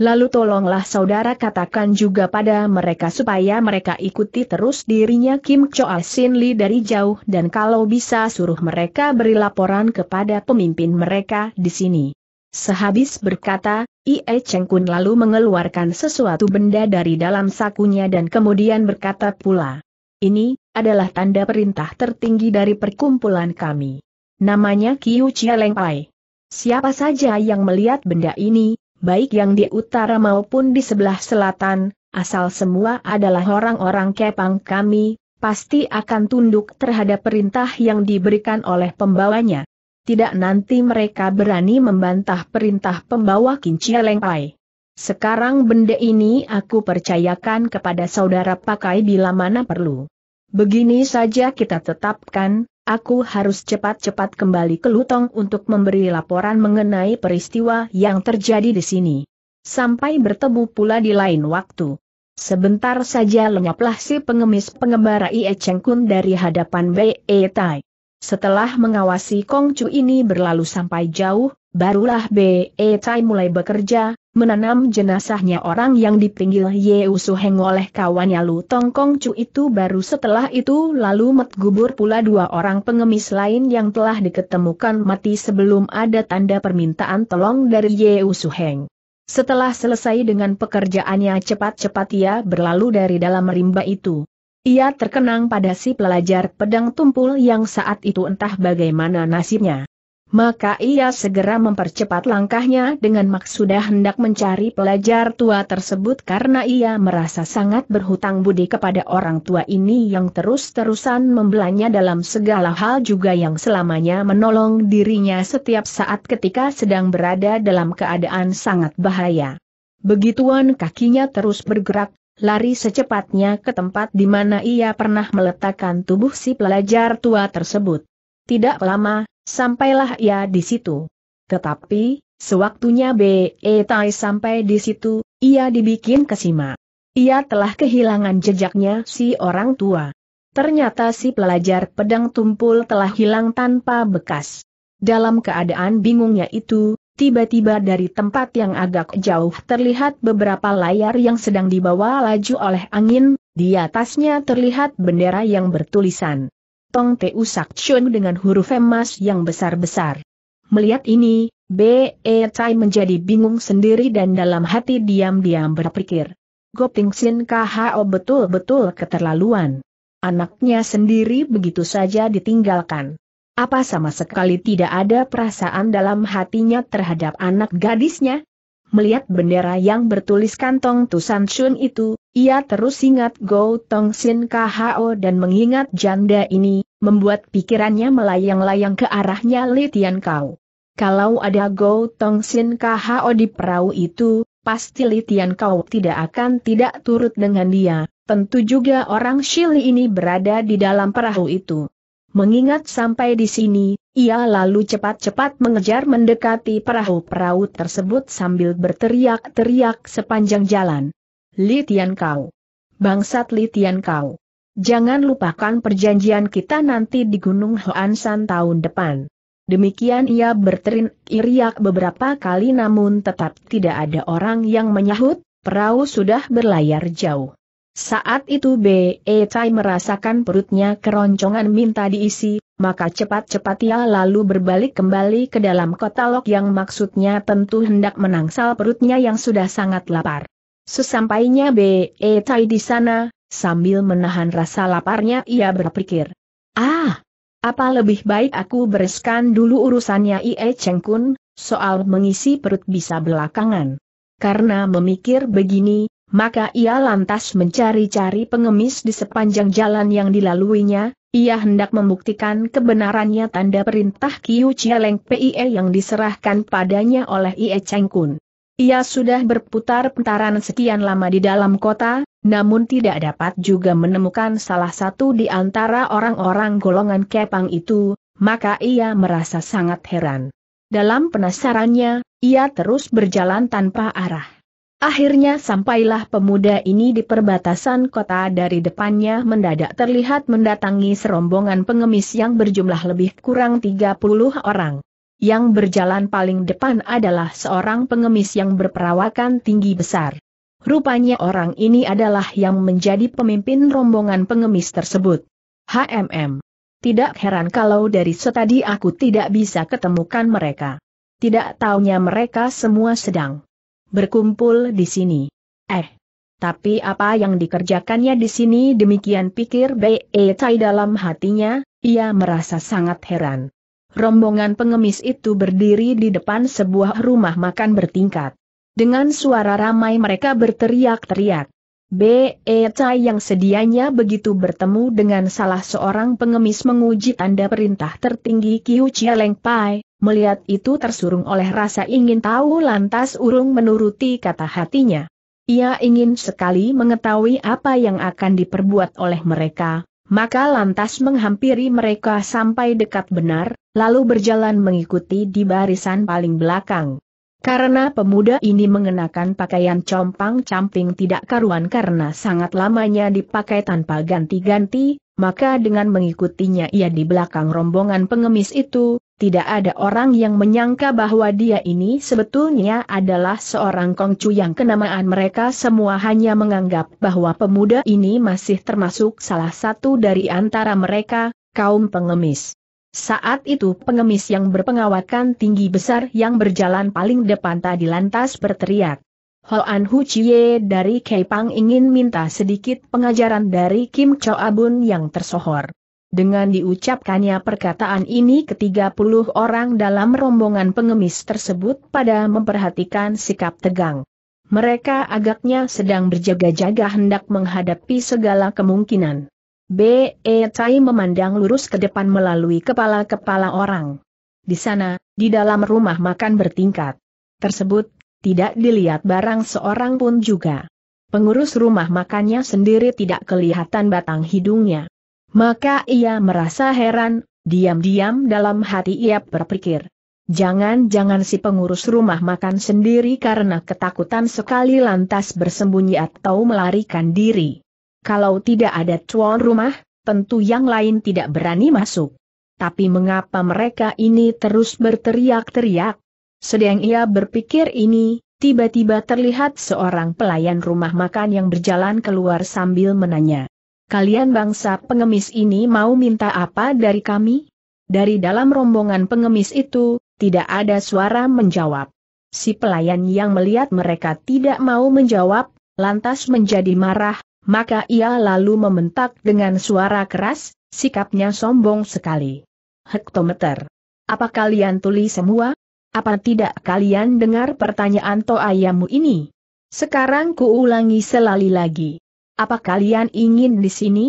Lalu tolonglah saudara katakan juga pada mereka supaya mereka ikuti terus dirinya Kim Choa Sin Lee dari jauh dan kalau bisa suruh mereka beri laporan kepada pemimpin mereka di sini. Sehabis berkata, Ie Cheng Kun lalu mengeluarkan sesuatu benda dari dalam sakunya dan kemudian berkata pula. Ini, adalah tanda perintah tertinggi dari perkumpulan kami. Namanya Kiu Chia Leng Pai. Siapa saja yang melihat benda ini, baik yang di utara maupun di sebelah selatan, asal semua adalah orang-orang kepang kami, pasti akan tunduk terhadap perintah yang diberikan oleh pembawanya. Tidak nanti mereka berani membantah perintah pembawa Kinci Lengpai. Sekarang benda ini aku percayakan kepada saudara pakai bila mana perlu. Begini saja kita tetapkan, Aku harus cepat-cepat kembali ke Lutong untuk memberi laporan mengenai peristiwa yang terjadi di sini. Sampai bertemu pula di lain waktu. Sebentar saja lenyaplah si pengemis pengembara Ie Cheng Kun dari hadapan Be Tai. Setelah mengawasi Kong Chu ini berlalu sampai jauh, Barulah B.E. Tai mulai bekerja, menanam jenazahnya orang yang dipanggil Yeu Heng oleh kawannya Lu Tong Kong Chu itu baru setelah itu lalu met gubur pula dua orang pengemis lain yang telah diketemukan mati sebelum ada tanda permintaan tolong dari Yeu Heng. Setelah selesai dengan pekerjaannya cepat-cepat ia berlalu dari dalam rimba itu. Ia terkenang pada si pelajar pedang tumpul yang saat itu entah bagaimana nasibnya maka ia segera mempercepat langkahnya dengan maksud hendak mencari pelajar tua tersebut karena ia merasa sangat berhutang budi kepada orang tua ini yang terus-terusan membelanya dalam segala hal juga yang selamanya menolong dirinya setiap saat ketika sedang berada dalam keadaan sangat bahaya. Begituan kakinya terus bergerak, lari secepatnya ke tempat di mana ia pernah meletakkan tubuh si pelajar tua tersebut. Tidak lama, Sampailah ia di situ. Tetapi, sewaktunya B.E. Tai sampai di situ, ia dibikin kesima. Ia telah kehilangan jejaknya si orang tua. Ternyata si pelajar pedang tumpul telah hilang tanpa bekas. Dalam keadaan bingungnya itu, tiba-tiba dari tempat yang agak jauh terlihat beberapa layar yang sedang dibawa laju oleh angin, di atasnya terlihat bendera yang bertulisan Tong Teu Sak Chun dengan huruf emas yang besar-besar. Melihat ini, Be Tai e menjadi bingung sendiri dan dalam hati diam-diam berpikir. Goping Sin KHO betul-betul keterlaluan. Anaknya sendiri begitu saja ditinggalkan. Apa sama sekali tidak ada perasaan dalam hatinya terhadap anak gadisnya? Melihat bendera yang bertuliskan Tong Tusan Chun itu, ia terus ingat Go Tong Sin KHO dan mengingat janda ini, membuat pikirannya melayang-layang ke arahnya Li Tian Kau. Kalau ada Go Tong Sin KHO di perahu itu, pasti Li Tian Kau tidak akan tidak turut dengan dia, tentu juga orang Shili ini berada di dalam perahu itu. Mengingat sampai di sini, ia lalu cepat-cepat mengejar mendekati perahu-perahu tersebut sambil berteriak-teriak sepanjang jalan. Litian kau! Bangsat Litian kau! Jangan lupakan perjanjian kita nanti di Gunung Hoansan tahun depan. Demikian ia berteriak beberapa kali namun tetap tidak ada orang yang menyahut, perahu sudah berlayar jauh. Saat itu B.E. Tai merasakan perutnya keroncongan minta diisi, maka cepat-cepat ia lalu berbalik kembali ke dalam Lok yang maksudnya tentu hendak menangsal perutnya yang sudah sangat lapar. Sesampainya B.E. E tai di sana, sambil menahan rasa laparnya ia berpikir. Ah! Apa lebih baik aku bereskan dulu urusannya I.E. Kun, soal mengisi perut bisa belakangan. Karena memikir begini, maka ia lantas mencari-cari pengemis di sepanjang jalan yang dilaluinya, ia hendak membuktikan kebenarannya tanda perintah Kiu Chia Leng Pie yang diserahkan padanya oleh Ie Cheng Kun. Ia sudah berputar pentaran sekian lama di dalam kota, namun tidak dapat juga menemukan salah satu di antara orang-orang golongan kepang itu, maka ia merasa sangat heran. Dalam penasarannya, ia terus berjalan tanpa arah. Akhirnya sampailah pemuda ini di perbatasan kota dari depannya mendadak terlihat mendatangi serombongan pengemis yang berjumlah lebih kurang 30 orang. Yang berjalan paling depan adalah seorang pengemis yang berperawakan tinggi besar. Rupanya orang ini adalah yang menjadi pemimpin rombongan pengemis tersebut. HMM. Tidak heran kalau dari setadi aku tidak bisa ketemukan mereka. Tidak taunya mereka semua sedang berkumpul di sini. Eh, tapi apa yang dikerjakannya di sini demikian pikir B.E. Tai dalam hatinya, ia merasa sangat heran. Rombongan pengemis itu berdiri di depan sebuah rumah makan bertingkat. Dengan suara ramai mereka berteriak-teriak. B.E. Tai yang sedianya begitu bertemu dengan salah seorang pengemis menguji tanda perintah tertinggi Kiu Chia Leng Pai, Melihat itu tersurung oleh rasa ingin tahu lantas urung menuruti kata hatinya. Ia ingin sekali mengetahui apa yang akan diperbuat oleh mereka, maka lantas menghampiri mereka sampai dekat benar, lalu berjalan mengikuti di barisan paling belakang. Karena pemuda ini mengenakan pakaian compang-camping tidak karuan karena sangat lamanya dipakai tanpa ganti-ganti, maka dengan mengikutinya ia di belakang rombongan pengemis itu, tidak ada orang yang menyangka bahwa dia ini sebetulnya adalah seorang kongcu yang kenamaan mereka semua hanya menganggap bahwa pemuda ini masih termasuk salah satu dari antara mereka, kaum pengemis. Saat itu pengemis yang berpengawakan tinggi besar yang berjalan paling depan tadi lantas berteriak. Hoan Hu Chie dari Keipang ingin minta sedikit pengajaran dari Kim Cho Abun yang tersohor. Dengan diucapkannya perkataan ini ke-30 orang dalam rombongan pengemis tersebut pada memperhatikan sikap tegang. Mereka agaknya sedang berjaga-jaga hendak menghadapi segala kemungkinan. B.E. Tai memandang lurus ke depan melalui kepala-kepala orang. Di sana, di dalam rumah makan bertingkat tersebut, tidak dilihat barang seorang pun juga. Pengurus rumah makannya sendiri tidak kelihatan batang hidungnya. Maka ia merasa heran, diam-diam dalam hati ia berpikir. Jangan-jangan si pengurus rumah makan sendiri karena ketakutan sekali lantas bersembunyi atau melarikan diri. Kalau tidak ada cuan rumah, tentu yang lain tidak berani masuk. Tapi mengapa mereka ini terus berteriak-teriak, sedang ia berpikir ini, tiba-tiba terlihat seorang pelayan rumah makan yang berjalan keluar sambil menanya. Kalian bangsa pengemis ini mau minta apa dari kami? Dari dalam rombongan pengemis itu, tidak ada suara menjawab. Si pelayan yang melihat mereka tidak mau menjawab, lantas menjadi marah, maka ia lalu mementak dengan suara keras, sikapnya sombong sekali. Hektometer. Apa kalian tuli semua? Apa tidak kalian dengar pertanyaan ayamu ini? Sekarang kuulangi selali lagi. Apa kalian ingin di sini?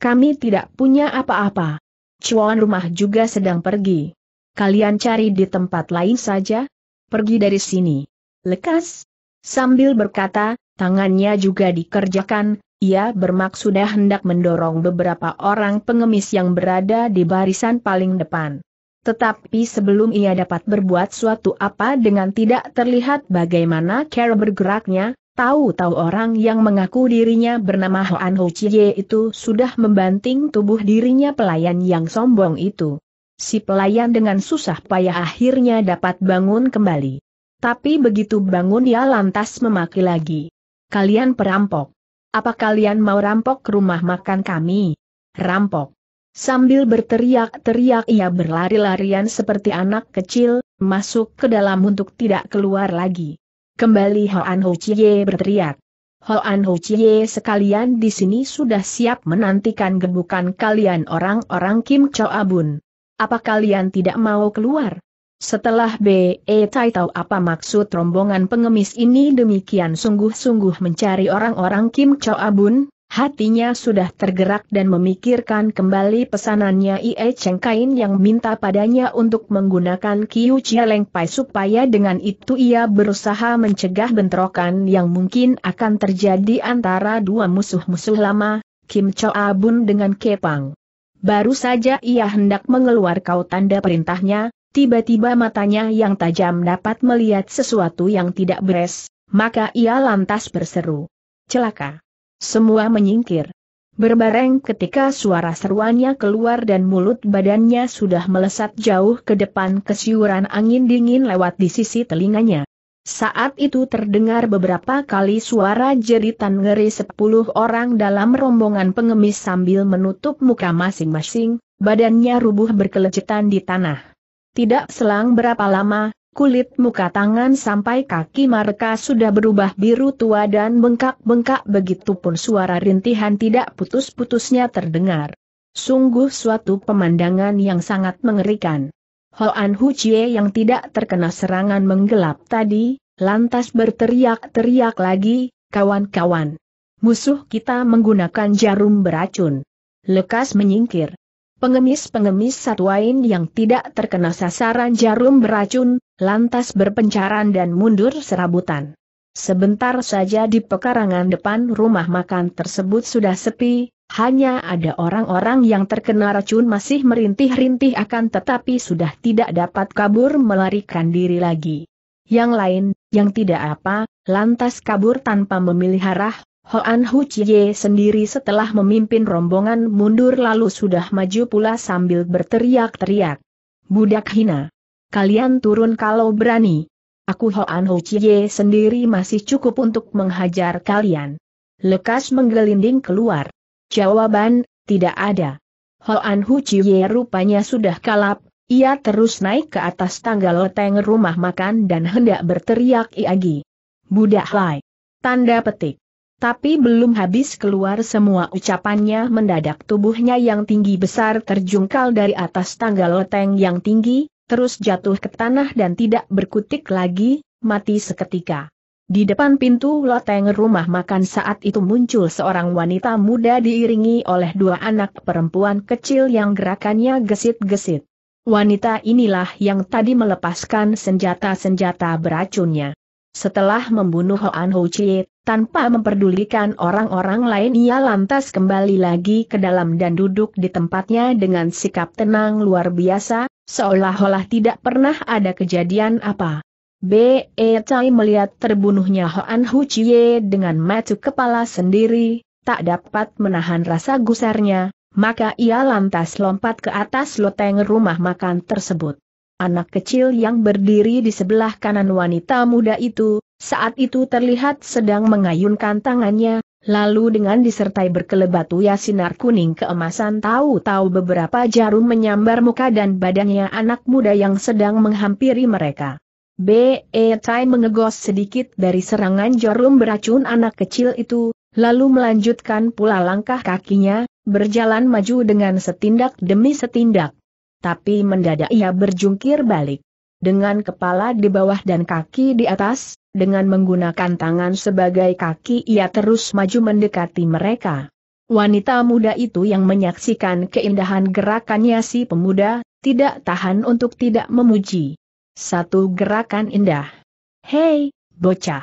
Kami tidak punya apa-apa. Cuan rumah juga sedang pergi. Kalian cari di tempat lain saja? Pergi dari sini. Lekas. Sambil berkata, tangannya juga dikerjakan, ia bermaksud hendak mendorong beberapa orang pengemis yang berada di barisan paling depan. Tetapi sebelum ia dapat berbuat suatu apa dengan tidak terlihat bagaimana cara bergeraknya, tahu-tahu orang yang mengaku dirinya bernama Hoan Ho Chie itu sudah membanting tubuh dirinya pelayan yang sombong itu. Si pelayan dengan susah payah akhirnya dapat bangun kembali. Tapi begitu bangun ia lantas memaki lagi. Kalian perampok. Apa kalian mau rampok rumah makan kami? Rampok. Sambil berteriak-teriak ia berlari-larian seperti anak kecil, masuk ke dalam untuk tidak keluar lagi. Kembali Hoan Ho Chie berteriak. Hoan Ho Chie sekalian di sini sudah siap menantikan gebukan kalian orang-orang Kim Cho Abun. Apa kalian tidak mau keluar? Setelah B.E. E tai tahu apa maksud rombongan pengemis ini demikian sungguh-sungguh mencari orang-orang Kim Cho Abun, Hatinya sudah tergerak dan memikirkan kembali pesanannya Ie Cheng Kain yang minta padanya untuk menggunakan Kiu Chia Leng Pai supaya dengan itu ia berusaha mencegah bentrokan yang mungkin akan terjadi antara dua musuh-musuh lama, Kim Choa Bun dengan Kepang. Baru saja ia hendak mengeluarkan tanda perintahnya, tiba-tiba matanya yang tajam dapat melihat sesuatu yang tidak beres, maka ia lantas berseru. Celaka! Semua menyingkir. Berbareng ketika suara seruannya keluar dan mulut badannya sudah melesat jauh ke depan kesiuran angin dingin lewat di sisi telinganya. Saat itu terdengar beberapa kali suara jeritan ngeri sepuluh orang dalam rombongan pengemis sambil menutup muka masing-masing, badannya rubuh berkelecetan di tanah. Tidak selang berapa lama, Kulit muka tangan sampai kaki mereka sudah berubah biru tua dan bengkak-bengkak begitu pun suara rintihan tidak putus-putusnya terdengar. Sungguh suatu pemandangan yang sangat mengerikan. Hoan Hu Chie yang tidak terkena serangan menggelap tadi, lantas berteriak-teriak lagi, kawan-kawan. Musuh kita menggunakan jarum beracun. Lekas menyingkir. Pengemis-pengemis satwain yang tidak terkena sasaran jarum beracun, lantas berpencaran dan mundur serabutan. Sebentar saja di pekarangan depan rumah makan tersebut sudah sepi, hanya ada orang-orang yang terkena racun masih merintih-rintih akan tetapi sudah tidak dapat kabur melarikan diri lagi. Yang lain, yang tidak apa, lantas kabur tanpa memilih arah, Hoan Hu Chie sendiri setelah memimpin rombongan mundur lalu sudah maju pula sambil berteriak-teriak. Budak hina. Kalian turun kalau berani. Aku Hoan Hu Chie sendiri masih cukup untuk menghajar kalian. Lekas menggelinding keluar. Jawaban, tidak ada. Hoan Hu Chie rupanya sudah kalap, ia terus naik ke atas tangga loteng rumah makan dan hendak berteriak iagi. Budak lai. Tanda petik. Tapi belum habis keluar semua ucapannya mendadak tubuhnya yang tinggi besar terjungkal dari atas tangga loteng yang tinggi, terus jatuh ke tanah dan tidak berkutik lagi, mati seketika. Di depan pintu loteng rumah makan saat itu muncul seorang wanita muda diiringi oleh dua anak perempuan kecil yang gerakannya gesit-gesit. Wanita inilah yang tadi melepaskan senjata-senjata beracunnya. Setelah membunuh Hoan Ho Chiet, tanpa memperdulikan orang-orang lain ia lantas kembali lagi ke dalam dan duduk di tempatnya dengan sikap tenang luar biasa, seolah-olah tidak pernah ada kejadian apa. B.E. Tai melihat terbunuhnya Hoan Hu Chie dengan mata kepala sendiri, tak dapat menahan rasa gusarnya, maka ia lantas lompat ke atas loteng rumah makan tersebut. Anak kecil yang berdiri di sebelah kanan wanita muda itu, saat itu terlihat sedang mengayunkan tangannya, lalu dengan disertai berkelebatuya sinar kuning keemasan tahu-tahu beberapa jarum menyambar muka dan badannya anak muda yang sedang menghampiri mereka. B.E. Tai mengegos sedikit dari serangan jarum beracun anak kecil itu, lalu melanjutkan pula langkah kakinya, berjalan maju dengan setindak demi setindak. Tapi mendadak ia berjungkir balik. Dengan kepala di bawah dan kaki di atas, dengan menggunakan tangan sebagai kaki ia terus maju mendekati mereka. Wanita muda itu yang menyaksikan keindahan gerakannya si pemuda, tidak tahan untuk tidak memuji. Satu gerakan indah. Hei, bocah.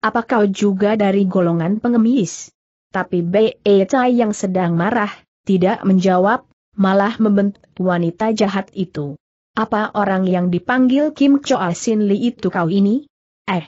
Apa kau juga dari golongan pengemis? Tapi Be e Chai yang sedang marah, tidak menjawab, malah membentuk wanita jahat itu. Apa orang yang dipanggil Kim Choa Sin Lee itu kau ini? Eh,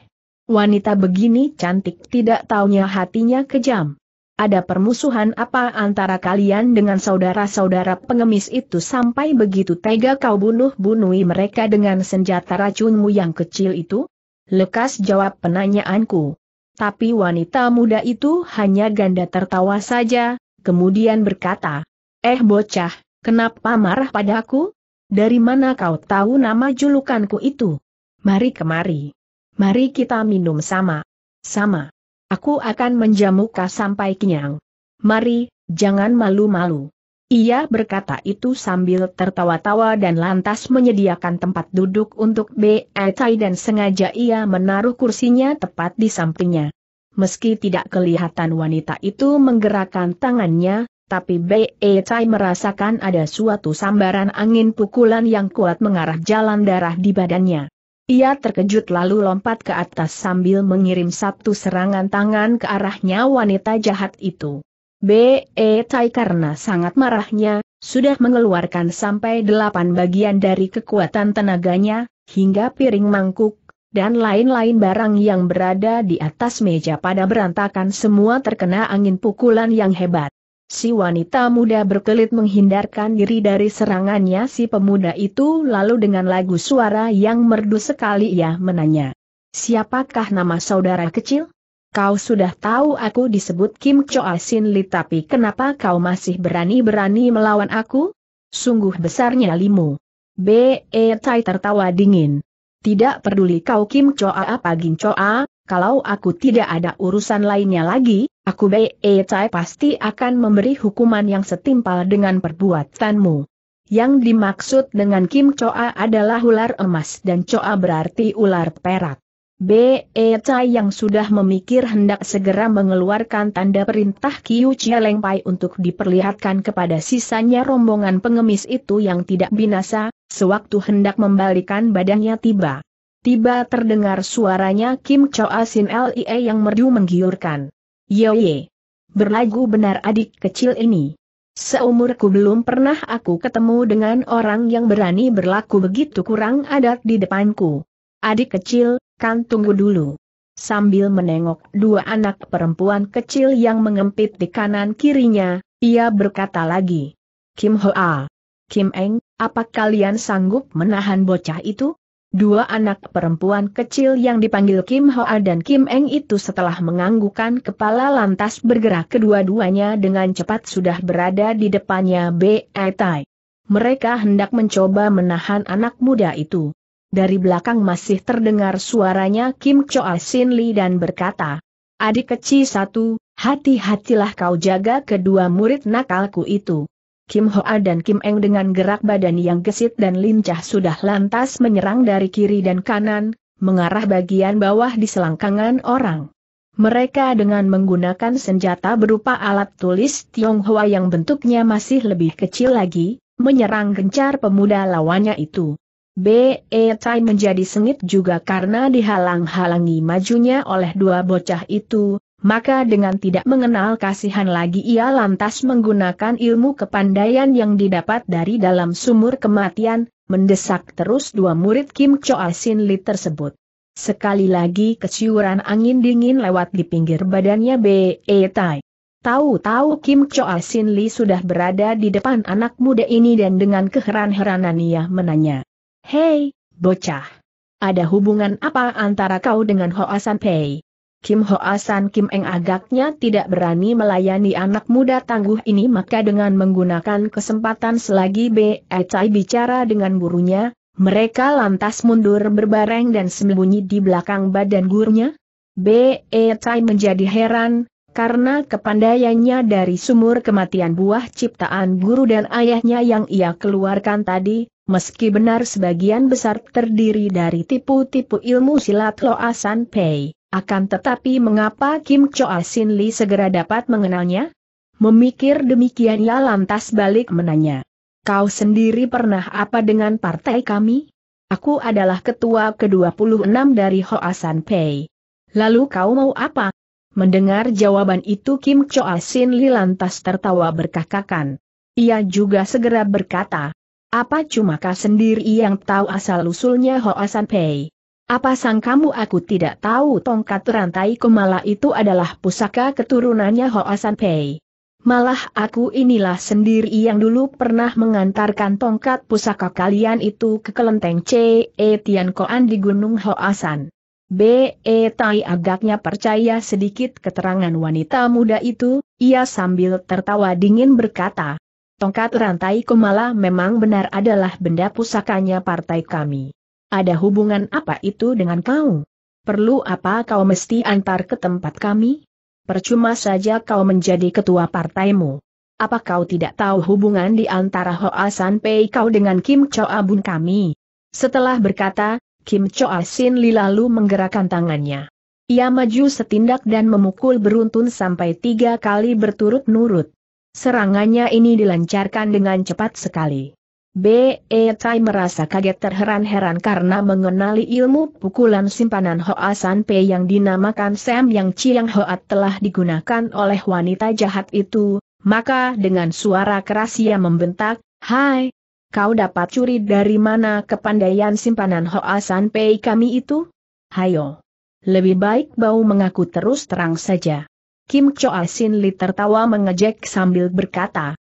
Wanita begini cantik tidak taunya hatinya kejam. Ada permusuhan apa antara kalian dengan saudara-saudara pengemis itu sampai begitu tega kau bunuh bunuhi mereka dengan senjata racunmu yang kecil itu? Lekas jawab penanyaanku. Tapi wanita muda itu hanya ganda tertawa saja, kemudian berkata, Eh bocah, kenapa marah padaku? Dari mana kau tahu nama julukanku itu? Mari kemari. Mari kita minum sama. Sama. Aku akan menjamu kau sampai kenyang. Mari, jangan malu-malu. Ia berkata itu sambil tertawa-tawa dan lantas menyediakan tempat duduk untuk B.E. Etai dan sengaja ia menaruh kursinya tepat di sampingnya. Meski tidak kelihatan wanita itu menggerakkan tangannya, tapi B.E. Etai merasakan ada suatu sambaran angin pukulan yang kuat mengarah jalan darah di badannya. Ia terkejut lalu lompat ke atas sambil mengirim satu serangan tangan ke arahnya wanita jahat itu. B.E. Tai karena sangat marahnya, sudah mengeluarkan sampai delapan bagian dari kekuatan tenaganya, hingga piring mangkuk, dan lain-lain barang yang berada di atas meja pada berantakan semua terkena angin pukulan yang hebat. Si wanita muda berkelit menghindarkan diri dari serangannya si pemuda itu lalu dengan lagu suara yang merdu sekali ia menanya. Siapakah nama saudara kecil? Kau sudah tahu aku disebut Kim Choa Sin Li tapi kenapa kau masih berani-berani melawan aku? Sungguh besarnya limu. B.E. Tai tertawa dingin. Tidak peduli kau Kim Choa apa Gin Choa, kalau aku tidak ada urusan lainnya lagi, Aku Bei Cai pasti akan memberi hukuman yang setimpal dengan perbuatanmu. Yang dimaksud dengan Kim Choa adalah ular emas dan Choa berarti ular perak. Be Cai yang sudah memikir hendak segera mengeluarkan tanda perintah Kiu Chia Leng Pai untuk diperlihatkan kepada sisanya rombongan pengemis itu yang tidak binasa, sewaktu hendak membalikan badannya tiba. Tiba terdengar suaranya Kim Choa Sin Lie yang merdu menggiurkan. Yoye. Berlagu benar adik kecil ini. Seumurku belum pernah aku ketemu dengan orang yang berani berlaku begitu kurang adat di depanku. Adik kecil, kan tunggu dulu. Sambil menengok dua anak perempuan kecil yang mengempit di kanan kirinya, ia berkata lagi. Kim Hoa. Kim Eng, apa kalian sanggup menahan bocah itu? Dua anak perempuan kecil yang dipanggil Kim Hoa dan Kim Eng itu setelah menganggukan kepala lantas bergerak kedua-duanya dengan cepat sudah berada di depannya B.E. Tai. Mereka hendak mencoba menahan anak muda itu. Dari belakang masih terdengar suaranya Kim Choa Sin Lee dan berkata, Adik kecil satu, hati-hatilah kau jaga kedua murid nakalku itu. Kim Hoa dan Kim Eng dengan gerak badan yang gesit dan lincah sudah lantas menyerang dari kiri dan kanan, mengarah bagian bawah di selangkangan orang. Mereka dengan menggunakan senjata berupa alat tulis Tionghoa yang bentuknya masih lebih kecil lagi, menyerang gencar pemuda lawannya itu. B.E. Tai menjadi sengit juga karena dihalang-halangi majunya oleh dua bocah itu, maka dengan tidak mengenal kasihan lagi ia lantas menggunakan ilmu kepandaian yang didapat dari dalam sumur kematian, mendesak terus dua murid Kim Choa Sin Li tersebut. Sekali lagi keciuran angin dingin lewat di pinggir badannya B.E. E tai. Tahu-tahu Kim Choa Sin Li sudah berada di depan anak muda ini dan dengan keheran-heranan ia menanya. Hei, bocah. Ada hubungan apa antara kau dengan Hoa San Pei? Kim Hoa San Kim Eng agaknya tidak berani melayani anak muda tangguh ini maka dengan menggunakan kesempatan selagi Be Cai bicara dengan gurunya, mereka lantas mundur berbareng dan sembunyi di belakang badan gurunya. Be Cai menjadi heran, karena kepandaiannya dari sumur kematian buah ciptaan guru dan ayahnya yang ia keluarkan tadi, meski benar sebagian besar terdiri dari tipu-tipu ilmu silat Loasan Pei. Akan tetapi mengapa Kim Choa Sin Li segera dapat mengenalnya? Memikir demikian ia lantas balik menanya. Kau sendiri pernah apa dengan partai kami? Aku adalah ketua ke-26 dari Hoa San Pei. Lalu kau mau apa? Mendengar jawaban itu Kim Choa Sin Li lantas tertawa berkakakan. Ia juga segera berkata, apa cuma kau sendiri yang tahu asal-usulnya Hoa San Pei? Apa sang kamu aku tidak tahu tongkat rantai kemala itu adalah pusaka keturunannya Hoasan Pei. Malah aku inilah sendiri yang dulu pernah mengantarkan tongkat pusaka kalian itu ke kelenteng C. E. Tian Koan di Gunung Hoasan. Be E. Tai agaknya percaya sedikit keterangan wanita muda itu, ia sambil tertawa dingin berkata, Tongkat rantai Kumala memang benar adalah benda pusakanya partai kami. Ada hubungan apa itu dengan kau? Perlu apa kau mesti antar ke tempat kami? Percuma saja kau menjadi ketua partaimu. Apa kau tidak tahu hubungan di antara Hoa San Pei kau dengan Kim Choa Bun kami? Setelah berkata, Kim Choa Sin Li lalu menggerakkan tangannya. Ia maju setindak dan memukul beruntun sampai tiga kali berturut-nurut. Serangannya ini dilancarkan dengan cepat sekali. B. E. Tai merasa kaget terheran-heran karena mengenali ilmu pukulan simpanan Hoa San Pei yang dinamakan Sam Yang Chiang Hoa telah digunakan oleh wanita jahat itu, maka dengan suara keras ia membentak, Hai, kau dapat curi dari mana kepandaian simpanan Hoa San Pei kami itu? Hayo. Lebih baik bau mengaku terus terang saja. Kim Choa Sin Li tertawa mengejek sambil berkata,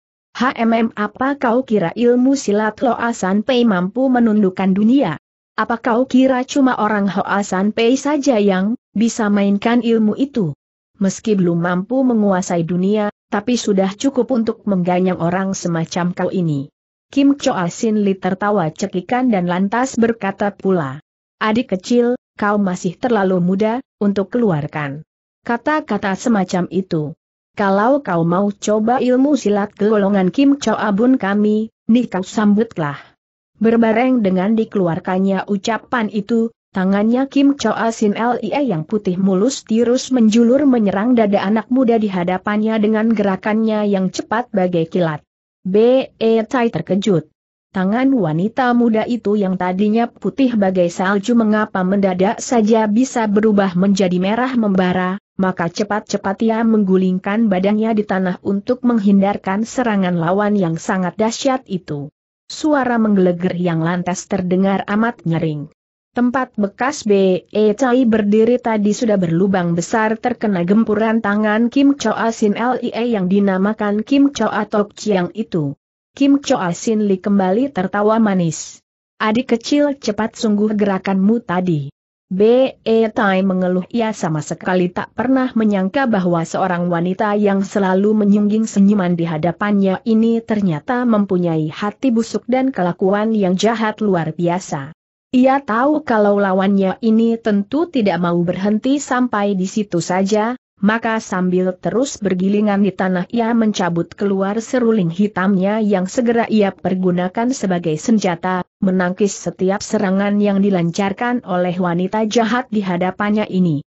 HMM apa kau kira ilmu silat Loa San Pei mampu menundukkan dunia? Apa kau kira cuma orang Hoa San Pei saja yang bisa mainkan ilmu itu? Meski belum mampu menguasai dunia, tapi sudah cukup untuk mengganyang orang semacam kau ini. Kim Cho Sin Li tertawa cekikan dan lantas berkata pula. Adik kecil, kau masih terlalu muda, untuk keluarkan. Kata-kata semacam itu kalau kau mau coba ilmu silat golongan Kim Cho Abun kami, nih kau sambutlah. Berbareng dengan dikeluarkannya ucapan itu, Tangannya Kim Choa Asin Lie yang putih mulus tirus menjulur menyerang dada anak muda di hadapannya dengan gerakannya yang cepat bagai kilat. B.E. Tai terkejut. Tangan wanita muda itu yang tadinya putih bagai salju mengapa mendadak saja bisa berubah menjadi merah membara, maka cepat-cepat ia menggulingkan badannya di tanah untuk menghindarkan serangan lawan yang sangat dahsyat itu. Suara menggelegar yang lantas terdengar amat nyering. Tempat bekas B.E. Cai berdiri tadi sudah berlubang besar terkena gempuran tangan Kim Choa Sin Lie yang dinamakan Kim Choa Tok Chiang itu. Kim Choa Sin Li kembali tertawa manis. Adik kecil cepat sungguh gerakanmu tadi. B.E. Tai mengeluh ia sama sekali tak pernah menyangka bahwa seorang wanita yang selalu menyungging senyuman di hadapannya ini ternyata mempunyai hati busuk dan kelakuan yang jahat luar biasa. Ia tahu kalau lawannya ini tentu tidak mau berhenti sampai di situ saja, maka sambil terus bergilingan di tanah ia mencabut keluar seruling hitamnya yang segera ia pergunakan sebagai senjata, menangkis setiap serangan yang dilancarkan oleh wanita jahat di hadapannya ini.